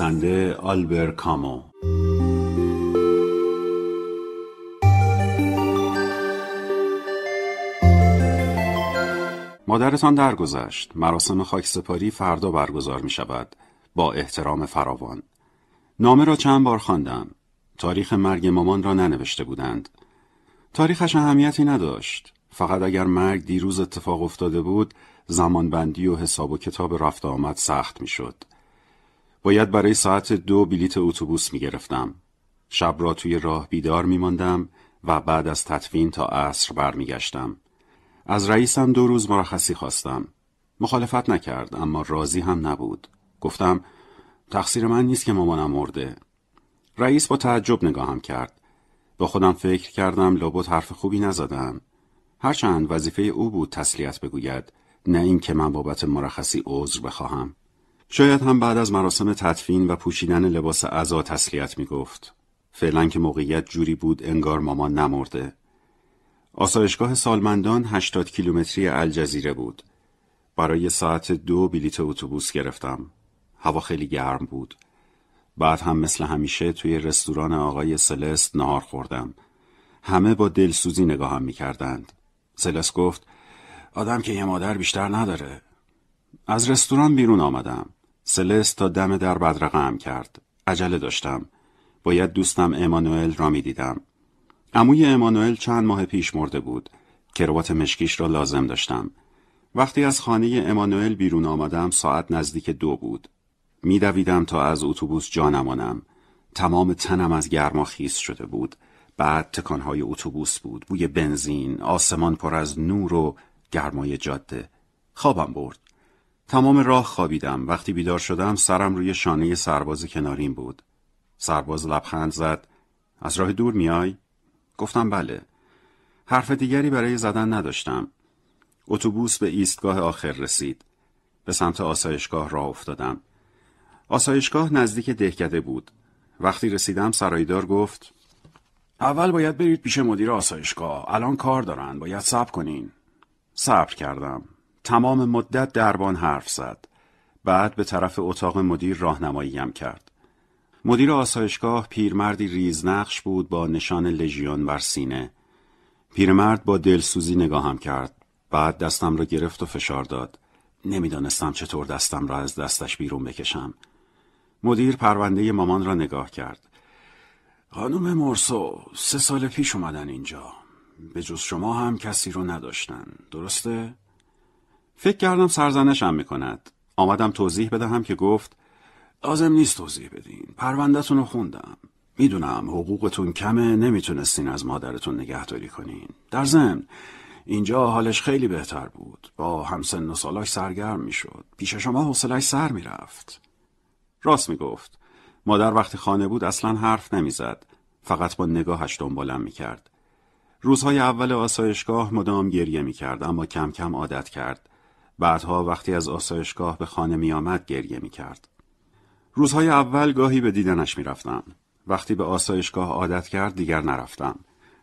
نویسنده آلبر کامو مادرتان درگذشت مراسم خاکسپاری فردا برگزار می شود با احترام فراوان نامه را چند بار خواندم تاریخ مرگ مامان را ننوشته بودند تاریخش اهمیتی نداشت فقط اگر مرگ دیروز اتفاق افتاده بود زمانبندی و حساب و کتاب رفت آمد سخت شد. باید برای ساعت دو بلیت اتوبوس می گرفتم. شب را توی راه بیدار می ماندم و بعد از تطفین تا عصر برمیگشتم. از رئیسم دو روز مرخصی خواستم. مخالفت نکرد اما راضی هم نبود. گفتم تقصیر من نیست که مامانم مرده. رئیس با تعجب نگاهم کرد. با خودم فکر کردم لابد حرف خوبی نزدم. هرچند وظیفه او بود تسلیت بگوید نه اینکه من بابت مرخصی عذر بخواهم. شاید هم بعد از مراسم تدفین و پوشیدن لباس عزا تسلیت می گفت. فعلا که موقعیت جوری بود انگار مامان نمرده. آسایشگاه سالمندان 80 کیلومتری الجزیره بود. برای ساعت دو بلیت اتوبوس گرفتم. هوا خیلی گرم بود. بعد هم مثل همیشه توی رستوران آقای سلست نهار خوردم. همه با دلسوزی نگاهم هم میکردند. سلست گفت آدم که یه مادر بیشتر نداره. از رستوران بیرون آمدم. سلس تا دم در هم کرد. عجله داشتم. باید دوستم امانوئل را می دیدم. عموی امانوئل چند ماه پیش مرده بود. کروات مشکیش را لازم داشتم. وقتی از خانه امانوئل بیرون آمدم ساعت نزدیک دو بود. میدویدم تا از اتوبوس جا نمانم. تمام تنم از گرما خیس شده بود. بعد تکانهای اتوبوس بود. بوی بنزین، آسمان پر از نور و گرمای جاده. خوابم برد. تمام راه خوابیدم وقتی بیدار شدم سرم روی شانه سرباز کناریم بود سرباز لبخند زد از راه دور میای گفتم بله حرف دیگری برای زدن نداشتم اتوبوس به ایستگاه آخر رسید به سمت آسایشگاه راه افتادم آسایشگاه نزدیک دهکده بود وقتی رسیدم سرایدار گفت اول باید برید پیش مدیر آسایشگاه الان کار دارن باید صبر کنین صبر کردم تمام مدت دربان حرف زد. بعد به طرف اتاق مدیر راهنماییم کرد. مدیر آسایشگاه پیرمردی ریزنقش بود با نشان لژیون بر سینه. پیرمرد با دلسوزی نگاهم کرد. بعد دستم را گرفت و فشار داد. نمیدانستم چطور دستم را از دستش بیرون بکشم. مدیر پرونده مامان را نگاه کرد. خانم مرسو سه سال پیش اومدن اینجا. به جز شما هم کسی رو نداشتن. درسته؟ فکر کردم سرزنشم میکند آمدم توضیح بدهم که گفت لازم نیست توضیح بدین پروندهتون رو خوندم میدونم حقوقتون کمه نمیتونستین از مادرتون نگهداری کنین در ضمن اینجا حالش خیلی بهتر بود با همسن و سالاش سرگرم میشد پیش شما حوصلش سر میرفت راست میگفت مادر وقتی خانه بود اصلا حرف نمیزد فقط با نگاهش دنبالم میکرد روزهای اول آسایشگاه مدام گریه میکرد اما کم کم عادت کرد بعدها وقتی از آسایشگاه به خانه می آمد گریه می کرد. روزهای اول گاهی به دیدنش می رفتم. وقتی به آسایشگاه عادت کرد دیگر نرفتم.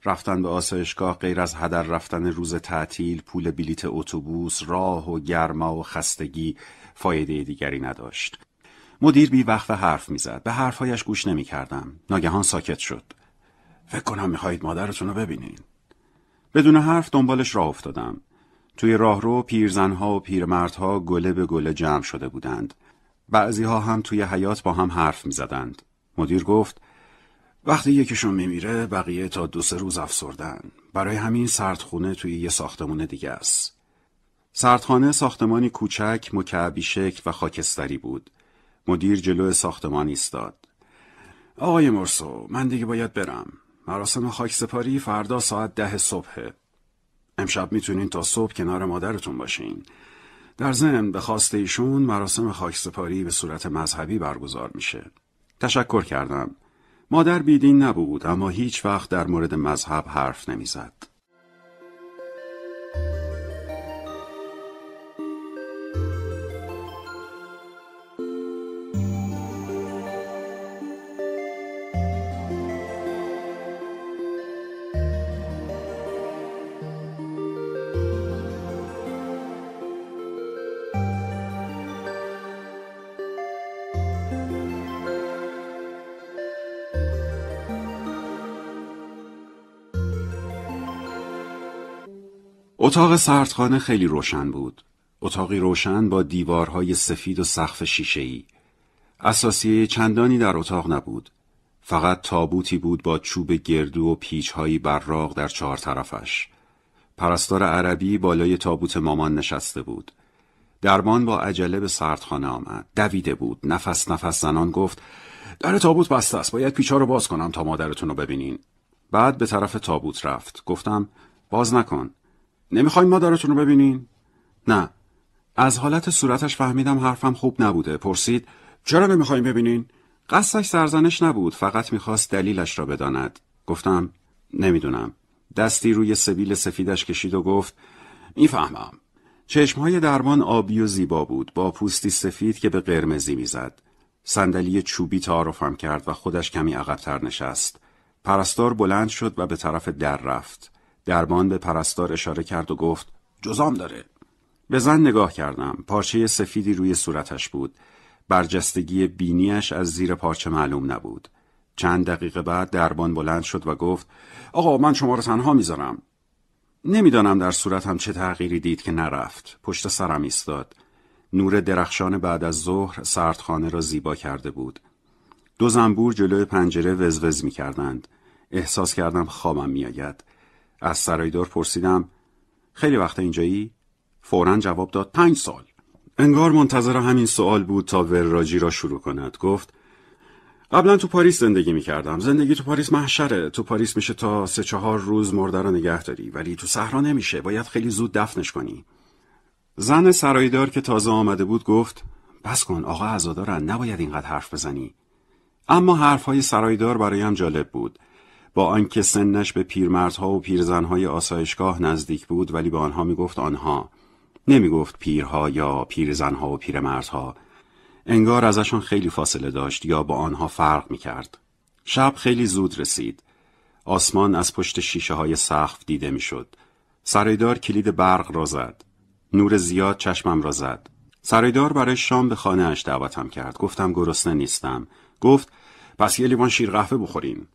رفتن به آسایشگاه غیر از هدر رفتن روز تعطیل، پول بلیت اتوبوس، راه و گرما و خستگی فایده دیگری نداشت. مدیر بی وقت حرف میزد. به حرفهایش گوش نمی کردم. ناگهان ساکت شد. فکر کنم میخواهید مادرتون رو ببینین. بدون حرف دنبالش راه افتادم. توی راهرو پیرزنها و پیرمردها گله به گله جمع شده بودند. ها هم توی حیات با هم حرف می زدند. مدیر گفت وقتی یکیشون میمیره بقیه تا دو سه روز افسردن. برای همین سردخونه توی یه ساختمون دیگه است. سردخانه ساختمانی کوچک، مکعبی شکل و خاکستری بود. مدیر جلو ساختمان ایستاد. آقای مرسو من دیگه باید برم. مراسم خاکسپاری فردا ساعت ده صبحه. امشب میتونین تا صبح کنار مادرتون باشین در ضمن به خواست ایشون مراسم خاکسپاری به صورت مذهبی برگزار میشه تشکر کردم مادر بیدین نبود اما هیچ وقت در مورد مذهب حرف نمیزد اتاق سردخانه خیلی روشن بود. اتاقی روشن با دیوارهای سفید و سقف شیشه‌ای. اساسیه چندانی در اتاق نبود. فقط تابوتی بود با چوب گردو و پیچهایی براق در چهار طرفش. پرستار عربی بالای تابوت مامان نشسته بود. درمان با عجله به سردخانه آمد. دویده بود. نفس نفس زنان گفت در تابوت بسته است. باید پیچها رو باز کنم تا مادرتون رو ببینین. بعد به طرف تابوت رفت. گفتم باز نکن. نمیخواین مادرتون رو ببینین؟ نه از حالت صورتش فهمیدم حرفم خوب نبوده پرسید چرا نمیخواین ببینین؟ قصدش سرزنش نبود فقط میخواست دلیلش را بداند گفتم نمیدونم دستی روی سبیل سفیدش کشید و گفت میفهمم چشمهای درمان آبی و زیبا بود با پوستی سفید که به قرمزی میزد صندلی چوبی تعارفم کرد و خودش کمی عقبتر نشست پرستار بلند شد و به طرف در رفت دربان به پرستار اشاره کرد و گفت جزام داره به زن نگاه کردم پارچه سفیدی روی صورتش بود برجستگی بینیش از زیر پارچه معلوم نبود چند دقیقه بعد دربان بلند شد و گفت آقا من شما رو تنها میذارم نمیدانم در صورتم چه تغییری دید که نرفت پشت سرم ایستاد نور درخشان بعد از ظهر سردخانه را زیبا کرده بود دو زنبور جلوی پنجره وزوز می احساس کردم خوابم می از سرایدار پرسیدم خیلی وقت اینجایی؟ فورا جواب داد پنج سال انگار منتظر همین سوال بود تا وراجی را شروع کند گفت قبلا تو پاریس زندگی می کردم زندگی تو پاریس محشره تو پاریس میشه تا سه چهار روز مرده رو نگه داری ولی تو صحرا نمیشه باید خیلی زود دفنش کنی زن سرایدار که تازه آمده بود گفت بس کن آقا عزادارن نباید اینقدر حرف بزنی اما حرفهای سرایدار برایم جالب بود با آنکه سنش به پیرمردها و پیرزنهای آسایشگاه نزدیک بود ولی به آنها میگفت آنها نمیگفت پیرها یا پیرزنها و پیرمردها انگار ازشان خیلی فاصله داشت یا با آنها فرق میکرد شب خیلی زود رسید آسمان از پشت شیشه های سقف دیده میشد سرایدار کلید برق را زد نور زیاد چشمم را زد سرایدار برای شام به خانه اش دعوتم کرد گفتم گرسنه نیستم گفت پس یه لیوان شیر قهوه بخوریم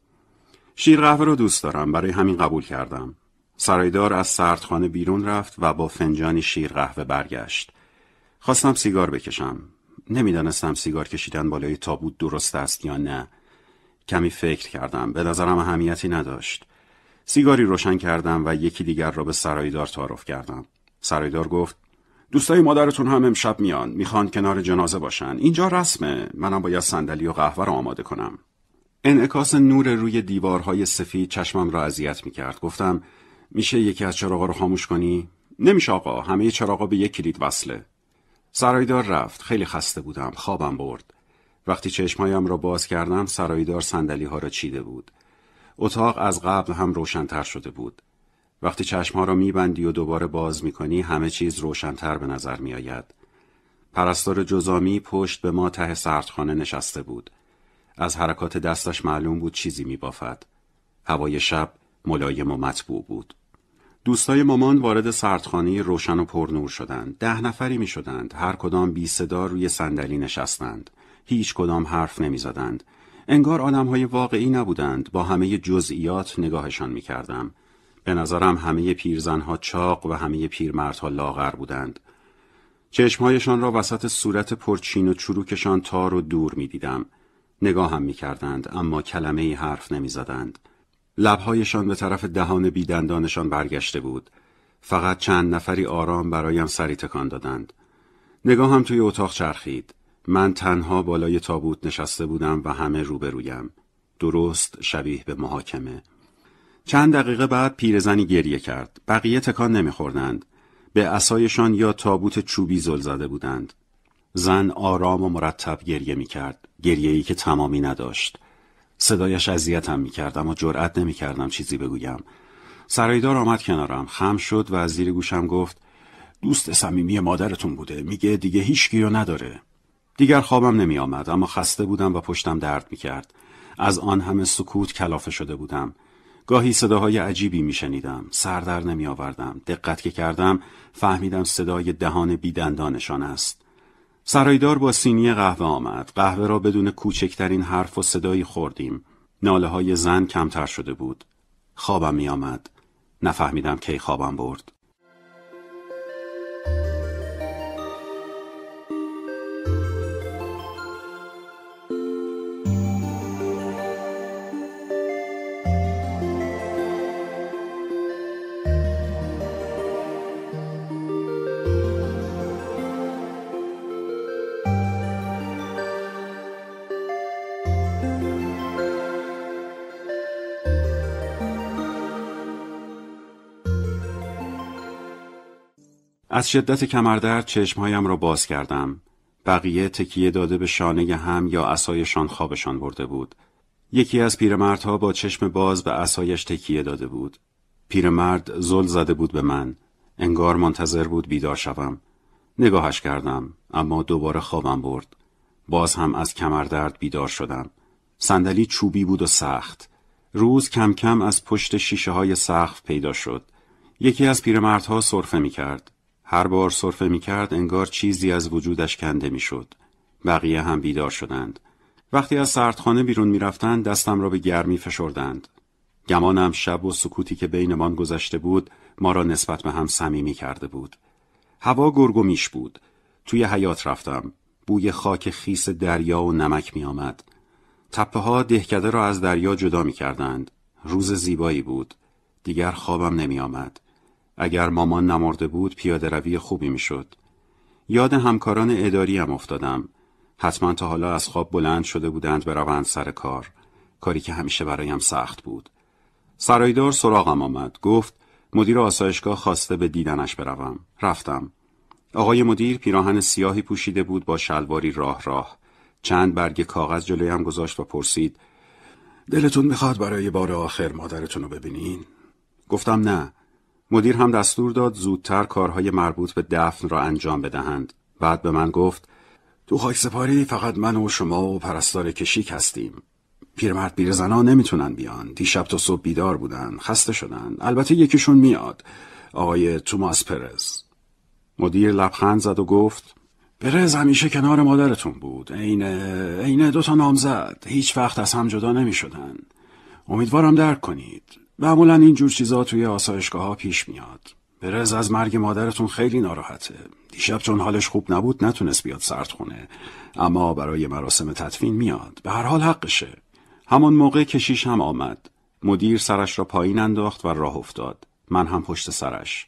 شیر قهوه رو دوست دارم برای همین قبول کردم. سرایدار از سردخانه بیرون رفت و با فنجانی شیر قهوه برگشت. خواستم سیگار بکشم. نمیدانستم سیگار کشیدن بالای تابوت درست است یا نه. کمی فکر کردم. به نظرم اهمیتی نداشت. سیگاری روشن کردم و یکی دیگر را به سرایدار تعارف کردم. سرایدار گفت دوستای مادرتون هم امشب میان میخوان کنار جنازه باشن اینجا رسمه منم باید صندلی و قهوه رو آماده کنم انعکاس نور روی دیوارهای سفید چشمم را اذیت می کرد. گفتم میشه یکی از چراغا رو خاموش کنی؟ نمیشه آقا همه چراغا به یک کلید وصله. سرایدار رفت خیلی خسته بودم خوابم برد. وقتی چشمهایم را باز کردم سرایدار صندلی ها را چیده بود. اتاق از قبل هم روشنتر شده بود. وقتی چشمها را میبندی و دوباره باز میکنی همه چیز روشنتر به نظر میآید. پرستار جزامی پشت به ما ته سردخانه نشسته بود. از حرکات دستش معلوم بود چیزی میبافد. هوای شب ملایم و مطبوع بود. دوستای مامان وارد سردخانه روشن و پرنور شدند. ده نفری می شدند. هر کدام بی صدا روی صندلی نشستند. هیچ کدام حرف نمی زدند. انگار آدم های واقعی نبودند. با همه جزئیات نگاهشان می کردم. به نظرم همه پیرزنها چاق و همه پیرمردها لاغر بودند. چشمهایشان را وسط صورت پرچین و چروکشان تار و دور می نگاهم می کردند اما کلمه ای حرف نمی زدند. لبهایشان به طرف دهان بیدندانشان برگشته بود. فقط چند نفری آرام برایم سری تکان دادند. نگاهم توی اتاق چرخید. من تنها بالای تابوت نشسته بودم و همه روبرویم. درست شبیه به محاکمه. چند دقیقه بعد پیرزنی گریه کرد. بقیه تکان نمیخوردند. به اسایشان یا تابوت چوبی زل زده بودند. زن آرام و مرتب گریه می کرد. گریه ای که تمامی نداشت صدایش اذیتم میکرد اما جرأت نمیکردم چیزی بگویم سرایدار آمد کنارم خم شد و از زیر گوشم گفت دوست صمیمی مادرتون بوده میگه دیگه هیچ رو نداره دیگر خوابم نمی آمد اما خسته بودم و پشتم درد میکرد از آن همه سکوت کلافه شده بودم گاهی صداهای عجیبی میشنیدم شنیدم. سردر نمی آوردم دقت که کردم فهمیدم صدای دهان بیدندانشان است سرایدار با سینی قهوه آمد. قهوه را بدون کوچکترین حرف و صدایی خوردیم. ناله های زن کمتر شده بود. خوابم می آمد. نفهمیدم کی خوابم برد. از شدت کمردرد چشمهایم را باز کردم. بقیه تکیه داده به شانه هم یا اسایشان خوابشان برده بود. یکی از پیرمردها با چشم باز به اسایش تکیه داده بود. پیرمرد زل زده بود به من. انگار منتظر بود بیدار شوم. نگاهش کردم اما دوباره خوابم برد. باز هم از کمردرد بیدار شدم. صندلی چوبی بود و سخت. روز کم کم از پشت شیشه های سقف پیدا شد. یکی از پیرمردها سرفه می کرد. هر بار صرفه می کرد انگار چیزی از وجودش کنده می شد. بقیه هم بیدار شدند. وقتی از سردخانه بیرون می رفتند دستم را به گرمی فشردند. گمانم شب و سکوتی که بینمان گذشته بود ما را نسبت به هم صمیمی کرده بود. هوا گرگ و میش بود. توی حیات رفتم. بوی خاک خیس دریا و نمک می آمد. تپه ها دهکده را از دریا جدا می کردند. روز زیبایی بود. دیگر خوابم نمی آمد. اگر مامان نمرده بود پیاده روی خوبی میشد. یاد همکاران هم افتادم. حتما تا حالا از خواب بلند شده بودند بروند سر کار. کاری که همیشه برایم سخت بود. سرایدار سراغم آمد. گفت مدیر آسایشگاه خواسته به دیدنش بروم. رفتم. آقای مدیر پیراهن سیاهی پوشیده بود با شلواری راه راه. چند برگ کاغذ جلویم گذاشت و پرسید دلتون میخواد برای بار آخر مادرتون رو ببینین؟ گفتم نه مدیر هم دستور داد زودتر کارهای مربوط به دفن را انجام بدهند بعد به من گفت تو سپاری فقط من و شما و پرستار کشیک هستیم پیرمرد پیرزنا نمیتونن بیان دیشب تا صبح بیدار بودن خسته شدن البته یکیشون میاد آقای توماس پرز مدیر لبخند زد و گفت پرز همیشه کنار مادرتون بود عین عین دوتا نامزد هیچ وقت از هم جدا نمیشدن امیدوارم درک کنید معمولا این جور چیزا توی آسایشگاه ها پیش میاد. برز از مرگ مادرتون خیلی ناراحته. دیشب چون حالش خوب نبود نتونست بیاد سرد خونه. اما برای مراسم تطفین میاد. به هر حال حقشه. همان موقع کشیش هم آمد. مدیر سرش را پایین انداخت و راه افتاد. من هم پشت سرش.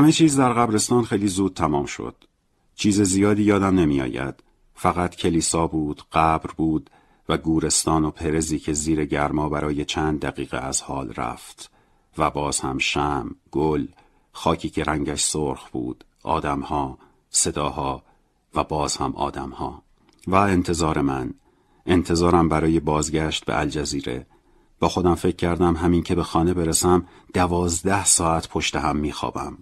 همه چیز در قبرستان خیلی زود تمام شد. چیز زیادی یادم نمی آید. فقط کلیسا بود، قبر بود و گورستان و پرزی که زیر گرما برای چند دقیقه از حال رفت. و باز هم شم، گل، خاکی که رنگش سرخ بود، آدمها، صداها و باز هم آدمها. و انتظار من، انتظارم برای بازگشت به الجزیره، با خودم فکر کردم همین که به خانه برسم دوازده ساعت پشت هم میخوابم.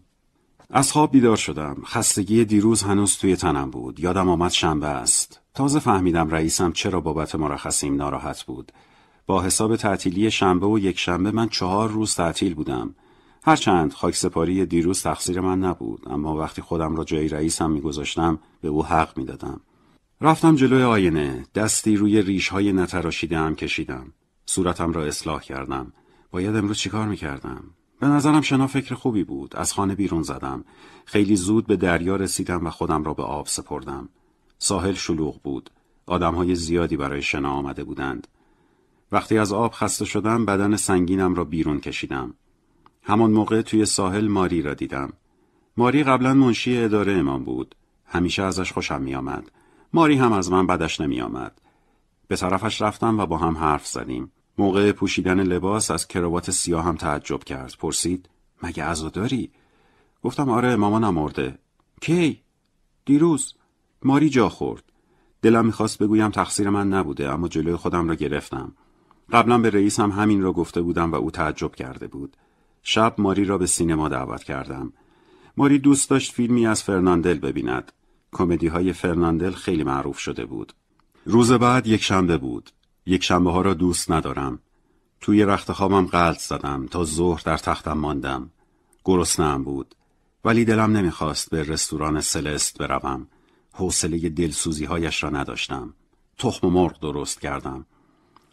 از خواب بیدار شدم. خستگی دیروز هنوز توی تنم بود. یادم آمد شنبه است. تازه فهمیدم رئیسم چرا بابت مرخصیم ناراحت بود. با حساب تعطیلی شنبه و یک شنبه من چهار روز تعطیل بودم. هرچند خاک سپاری دیروز تقصیر من نبود اما وقتی خودم را جای رئیسم میگذاشتم به او حق میدادم. رفتم جلوی آینه دستی روی ریش های نتراشیده هم کشیدم. صورتم را اصلاح کردم. باید امروز چیکار میکردم؟ به نظرم شنا فکر خوبی بود. از خانه بیرون زدم. خیلی زود به دریا رسیدم و خودم را به آب سپردم. ساحل شلوغ بود. آدم های زیادی برای شنا آمده بودند. وقتی از آب خسته شدم بدن سنگینم را بیرون کشیدم. همان موقع توی ساحل ماری را دیدم. ماری قبلا منشی اداره امام بود. همیشه ازش خوشم آمد. ماری هم از من بدش آمد. به طرفش رفتم و با هم حرف زدیم. موقع پوشیدن لباس از کراوات سیاه هم تعجب کرد. پرسید مگه عزاداری داری؟ گفتم آره مامانم مرده. کی؟ دیروز. ماری جا خورد. دلم میخواست بگویم تقصیر من نبوده اما جلوی خودم را گرفتم. قبلا به رئیسم هم همین را گفته بودم و او تعجب کرده بود. شب ماری را به سینما دعوت کردم. ماری دوست داشت فیلمی از فرناندل ببیند. کمدی های فرناندل خیلی معروف شده بود. روز بعد یک شنبه بود. یک شنبه ها را دوست ندارم. توی رخت خوابم قلط زدم تا ظهر در تختم ماندم. گرسنم بود. ولی دلم نمیخواست به رستوران سلست بروم. حوصله دلسوزی هایش را نداشتم. تخم و مرغ درست کردم.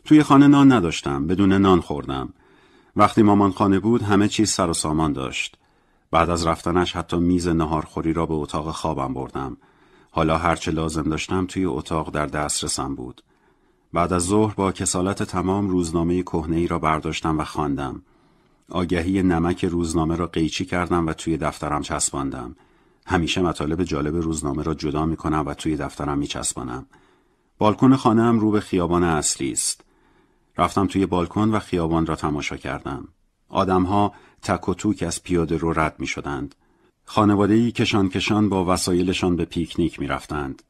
توی خانه نان نداشتم. بدون نان خوردم. وقتی مامان خانه بود همه چیز سر و سامان داشت. بعد از رفتنش حتی میز نهارخوری را به اتاق خوابم بردم. حالا هرچه لازم داشتم توی اتاق در دسترسم بود. بعد از ظهر با کسالت تمام روزنامه کهنه ای را برداشتم و خواندم. آگهی نمک روزنامه را قیچی کردم و توی دفترم چسباندم. همیشه مطالب جالب روزنامه را جدا می و توی دفترم می چسبانم. بالکن خانهام رو به خیابان اصلی است. رفتم توی بالکن و خیابان را تماشا کردم. آدمها تک و توک از پیاده رو رد می شدند. خانواده ای کشان کشان با وسایلشان به پیکنیک می رفتند.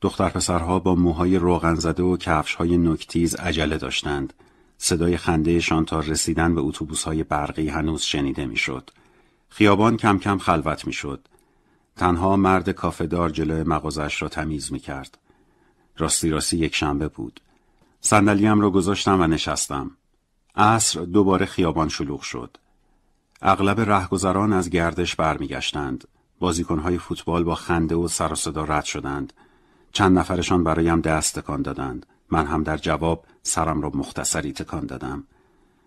دختر پسرها با موهای روغن زده و کفشهای نکتیز عجله داشتند. صدای خندهشان تا رسیدن به اتوبوس‌های برقی هنوز شنیده میشد. خیابان کم کم خلوت میشد. تنها مرد کافهدار جلوی مغازش را تمیز می کرد. راستی راستی یک شنبه بود. صندلیام را گذاشتم و نشستم. عصر دوباره خیابان شلوغ شد. اغلب رهگذران از گردش برمیگشتند. بازیکنهای فوتبال با خنده و سر و صدا رد شدند. چند نفرشان برایم دست تکان دادند من هم در جواب سرم را مختصری تکان دادم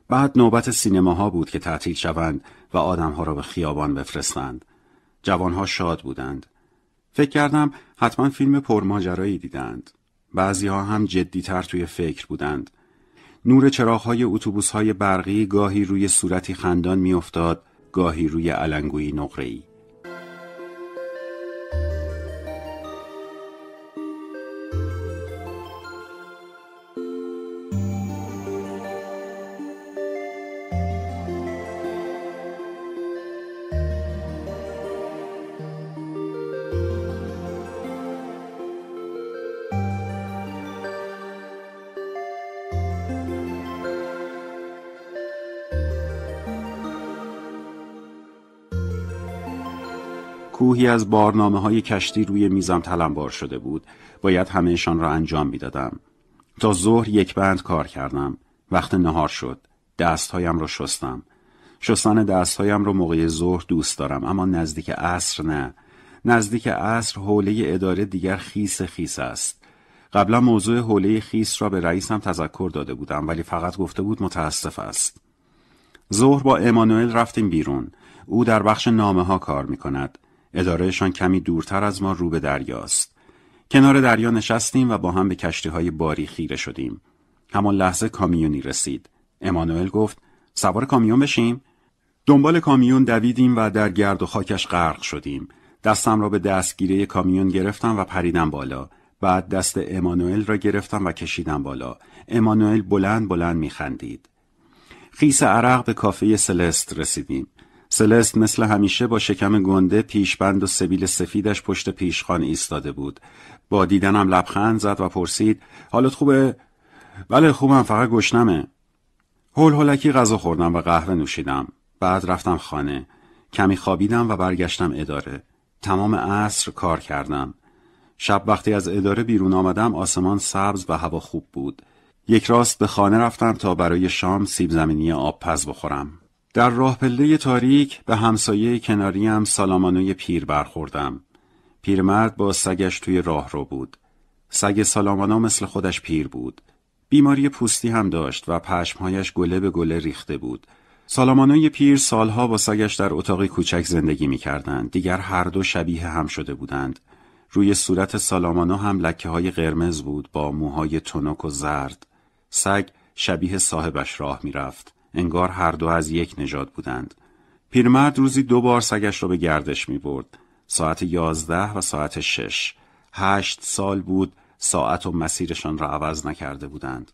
بعد نوبت سینماها بود که تعطیل شوند و آدمها را به خیابان بفرستند جوانها شاد بودند فکر کردم حتما فیلم پرماجرایی دیدند ها هم جدی تر توی فکر بودند نور چراغهای های برقی گاهی روی صورتی خندان میافتاد گاهی روی علنگویی نقره‌ای کوهی از بارنامه های کشتی روی میزم تلمبار شده بود باید همهشان را انجام میدادم تا ظهر یک بند کار کردم وقت نهار شد دستهایم را شستم شستن دستهایم را موقع ظهر دوست دارم اما نزدیک عصر نه نزدیک عصر حوله اداره دیگر خیس خیس است قبلا موضوع حوله خیس را به رئیسم تذکر داده بودم ولی فقط گفته بود متاسف است ظهر با امانوئل رفتیم بیرون او در بخش نامه ها کار می ادارهشان کمی دورتر از ما رو به دریاست. کنار دریا نشستیم و با هم به کشتی های باری خیره شدیم. همان لحظه کامیونی رسید. امانوئل گفت سوار کامیون بشیم؟ دنبال کامیون دویدیم و در گرد و خاکش غرق شدیم. دستم را به دستگیره کامیون گرفتم و پریدم بالا. بعد دست امانوئل را گرفتم و کشیدم بالا. امانوئل بلند بلند میخندید. خیس عرق به کافه سلست رسیدیم. سلست مثل همیشه با شکم گنده پیشبند و سبیل سفیدش پشت پیشخان ایستاده بود با دیدنم لبخند زد و پرسید حالت خوبه؟ بله خوبم فقط گشنمه هول هولکی غذا خوردم و قهوه نوشیدم بعد رفتم خانه کمی خوابیدم و برگشتم اداره تمام عصر کار کردم شب وقتی از اداره بیرون آمدم آسمان سبز و هوا خوب بود یک راست به خانه رفتم تا برای شام سیب زمینی آب پز بخورم در راه پله تاریک به همسایه کناریم سالامانوی پیر برخوردم. پیرمرد با سگش توی راه رو بود. سگ سالامانو مثل خودش پیر بود. بیماری پوستی هم داشت و پشمهایش گله به گله ریخته بود. سالامانوی پیر سالها با سگش در اتاقی کوچک زندگی می کردن. دیگر هر دو شبیه هم شده بودند. روی صورت سالامانو هم لکه های قرمز بود با موهای تنک و زرد. سگ شبیه صاحبش راه می رفت. انگار هر دو از یک نژاد بودند. پیرمرد روزی دو بار سگش را به گردش می برد. ساعت یازده و ساعت شش. هشت سال بود ساعت و مسیرشان را عوض نکرده بودند.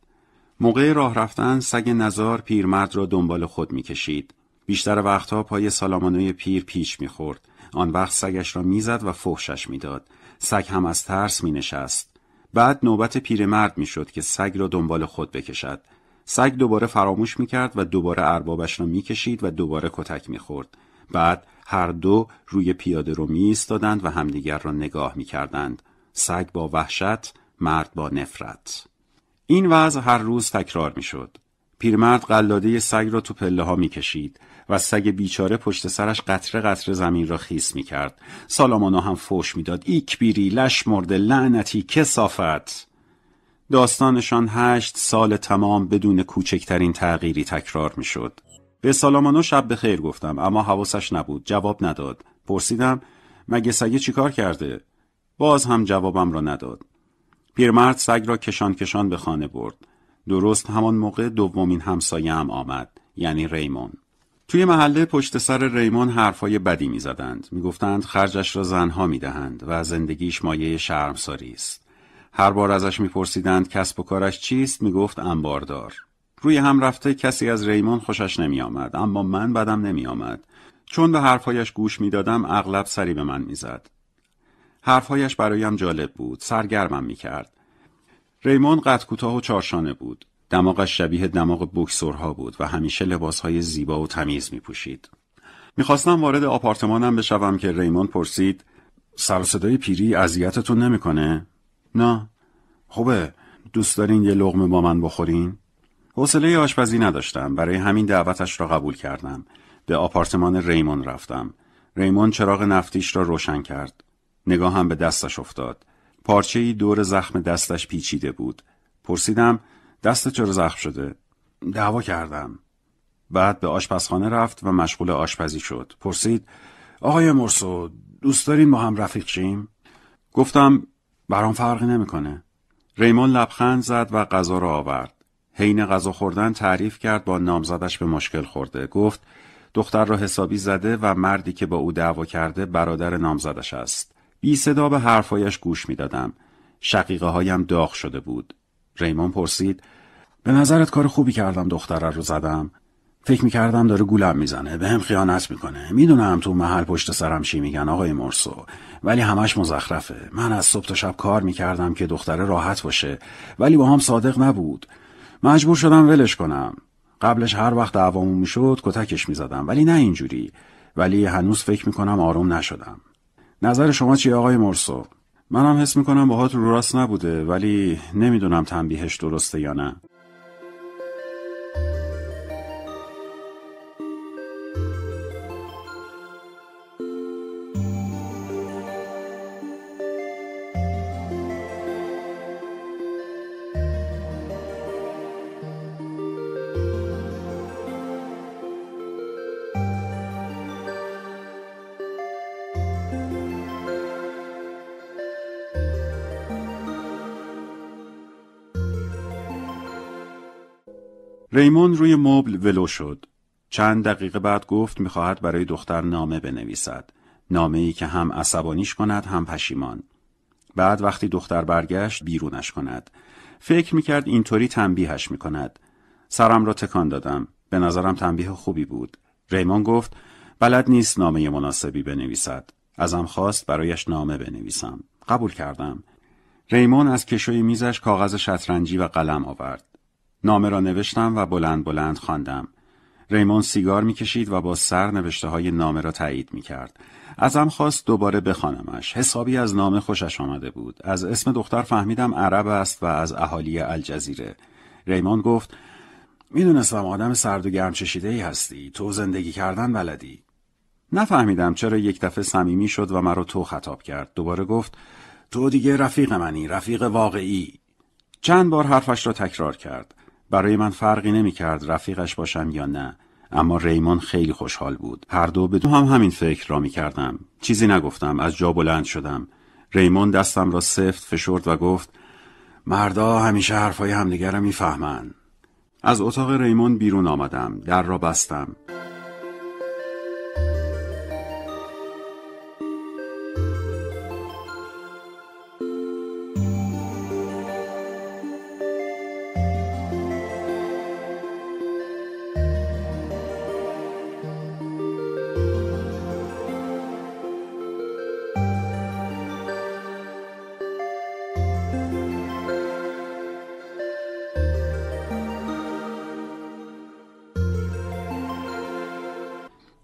موقع راه رفتن سگ نزار پیرمرد را دنبال خود میکشید. بیشتر وقتها پای سالامانوی پیر پیچ میخورد. آن وقت سگش را میزد و فحشش میداد. سگ هم از ترس نشست بعد نوبت پیرمرد میشد که سگ را دنبال خود بکشد. سگ دوباره فراموش میکرد و دوباره اربابش را میکشید و دوباره کتک میخورد بعد هر دو روی پیاده رو می و همدیگر را نگاه میکردند سگ با وحشت مرد با نفرت این وضع هر روز تکرار میشد پیرمرد قلاده سگ را تو پله ها می کشید و سگ بیچاره پشت سرش قطره قطره زمین را خیس می کرد. سالامانا هم فوش میداد. ایک بیری لش مرده لعنتی کسافت. داستانشان هشت سال تمام بدون کوچکترین تغییری تکرار میشد. به سالامانو شب به خیر گفتم اما حواسش نبود جواب نداد پرسیدم مگه سگه چیکار کرده باز هم جوابم را نداد پیرمرد سگ را کشان کشان به خانه برد درست همان موقع دومین همسایه هم آمد یعنی ریمون توی محله پشت سر ریمون حرفای بدی میزدند میگفتند خرجش را زنها میدهند و زندگیش مایه شرمساری است هر بار ازش میپرسیدند کسب و کارش چیست میگفت انباردار روی هم رفته کسی از ریمون خوشش نمیآمد اما من بدم نمیآمد چون به حرفهایش گوش میدادم اغلب سری به من میزد حرفهایش برایم جالب بود سرگرمم میکرد ریمون قد کوتاه و چارشانه بود دماغش شبیه دماغ بکسورها بود و همیشه لباسهای زیبا و تمیز میپوشید. میخواستم وارد آپارتمانم بشوم که ریمون پرسید سر صدای پیری اذیتتون نمیکنه نه خوبه دوست دارین یه لغمه با من بخورین حوصله آشپزی نداشتم برای همین دعوتش را قبول کردم به آپارتمان ریمون رفتم ریمون چراغ نفتیش را روشن کرد نگاهم به دستش افتاد پارچه ای دور زخم دستش پیچیده بود پرسیدم دست چرا زخم شده دعوا کردم بعد به آشپزخانه رفت و مشغول آشپزی شد پرسید آقای مرسو دوست دارین ما هم رفیق شیم گفتم برام فرقی نمیکنه ریمون لبخند زد و غذا را آورد حین غذا خوردن تعریف کرد با نامزدش به مشکل خورده گفت دختر را حسابی زده و مردی که با او دعوا کرده برادر نامزدش است بی صدا به حرفایش گوش دادم. شقیقه هایم داغ شده بود ریمون پرسید به نظرت کار خوبی کردم دختره رو زدم فکر میکردم داره گولم میزنه به هم خیانت میکنه میدونم تو محل پشت سرم چی میگن آقای مرسو ولی همش مزخرفه من از صبح تا شب کار میکردم که دختره راحت باشه ولی با هم صادق نبود مجبور شدم ولش کنم قبلش هر وقت دعوامون میشد کتکش میزدم ولی نه اینجوری ولی هنوز فکر میکنم آروم نشدم نظر شما چی آقای مرسو منم حس میکنم باهات رو راست نبوده ولی نمیدونم تنبیهش درسته یا نه ریمون روی مبل ولو شد. چند دقیقه بعد گفت میخواهد برای دختر نامه بنویسد. نامه ای که هم عصبانیش کند هم پشیمان. بعد وقتی دختر برگشت بیرونش کند. فکر میکرد اینطوری تنبیهش میکند. سرم را تکان دادم. به نظرم تنبیه خوبی بود. ریمون گفت بلد نیست نامه مناسبی بنویسد. ازم خواست برایش نامه بنویسم. قبول کردم. ریمون از کشوی میزش کاغذ شطرنجی و قلم آورد. نامه را نوشتم و بلند بلند خواندم. ریمون سیگار میکشید و با سر نوشته های نامه را تایید میکرد. ازم خواست دوباره بخوانمش. حسابی از نامه خوشش آمده بود. از اسم دختر فهمیدم عرب است و از اهالی الجزیره. ریمون گفت میدونستم آدم سرد و گرم چشیده ای هستی. تو زندگی کردن بلدی. نفهمیدم چرا یک دفعه صمیمی شد و مرا تو خطاب کرد. دوباره گفت تو دیگه رفیق منی، رفیق واقعی. چند بار حرفش را تکرار کرد. برای من فرقی نمی کرد رفیقش باشم یا نه اما ریمون خیلی خوشحال بود هر دو به دو هم همین فکر را می کردم چیزی نگفتم از جا بلند شدم ریمون دستم را سفت فشرد و گفت مردا همیشه حرفای همدیگر را فهمن از اتاق ریمون بیرون آمدم در را بستم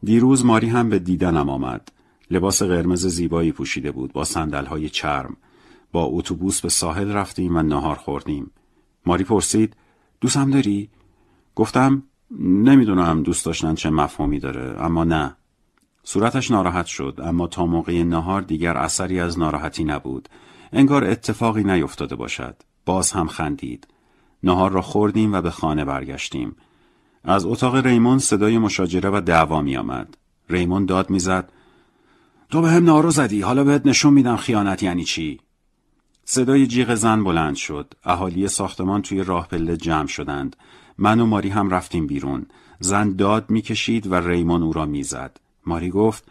دیروز ماری هم به دیدنم آمد. لباس قرمز زیبایی پوشیده بود با صندلهای چرم. با اتوبوس به ساحل رفتیم و نهار خوردیم. ماری پرسید: هم داری؟ گفتم نمیدونم دوست داشتن چه مفهومی داره اما نه. صورتش ناراحت شد اما تا موقع نهار دیگر اثری از ناراحتی نبود. انگار اتفاقی نیفتاده باشد. باز هم خندید. نهار را خوردیم و به خانه برگشتیم. از اتاق ریمون صدای مشاجره و دعوا می آمد. ریمون داد میزد تو به هم نارو زدی حالا بهت نشون میدم خیانت یعنی چی صدای جیغ زن بلند شد اهالی ساختمان توی راه پله جمع شدند من و ماری هم رفتیم بیرون زن داد میکشید و ریمون او را میزد ماری گفت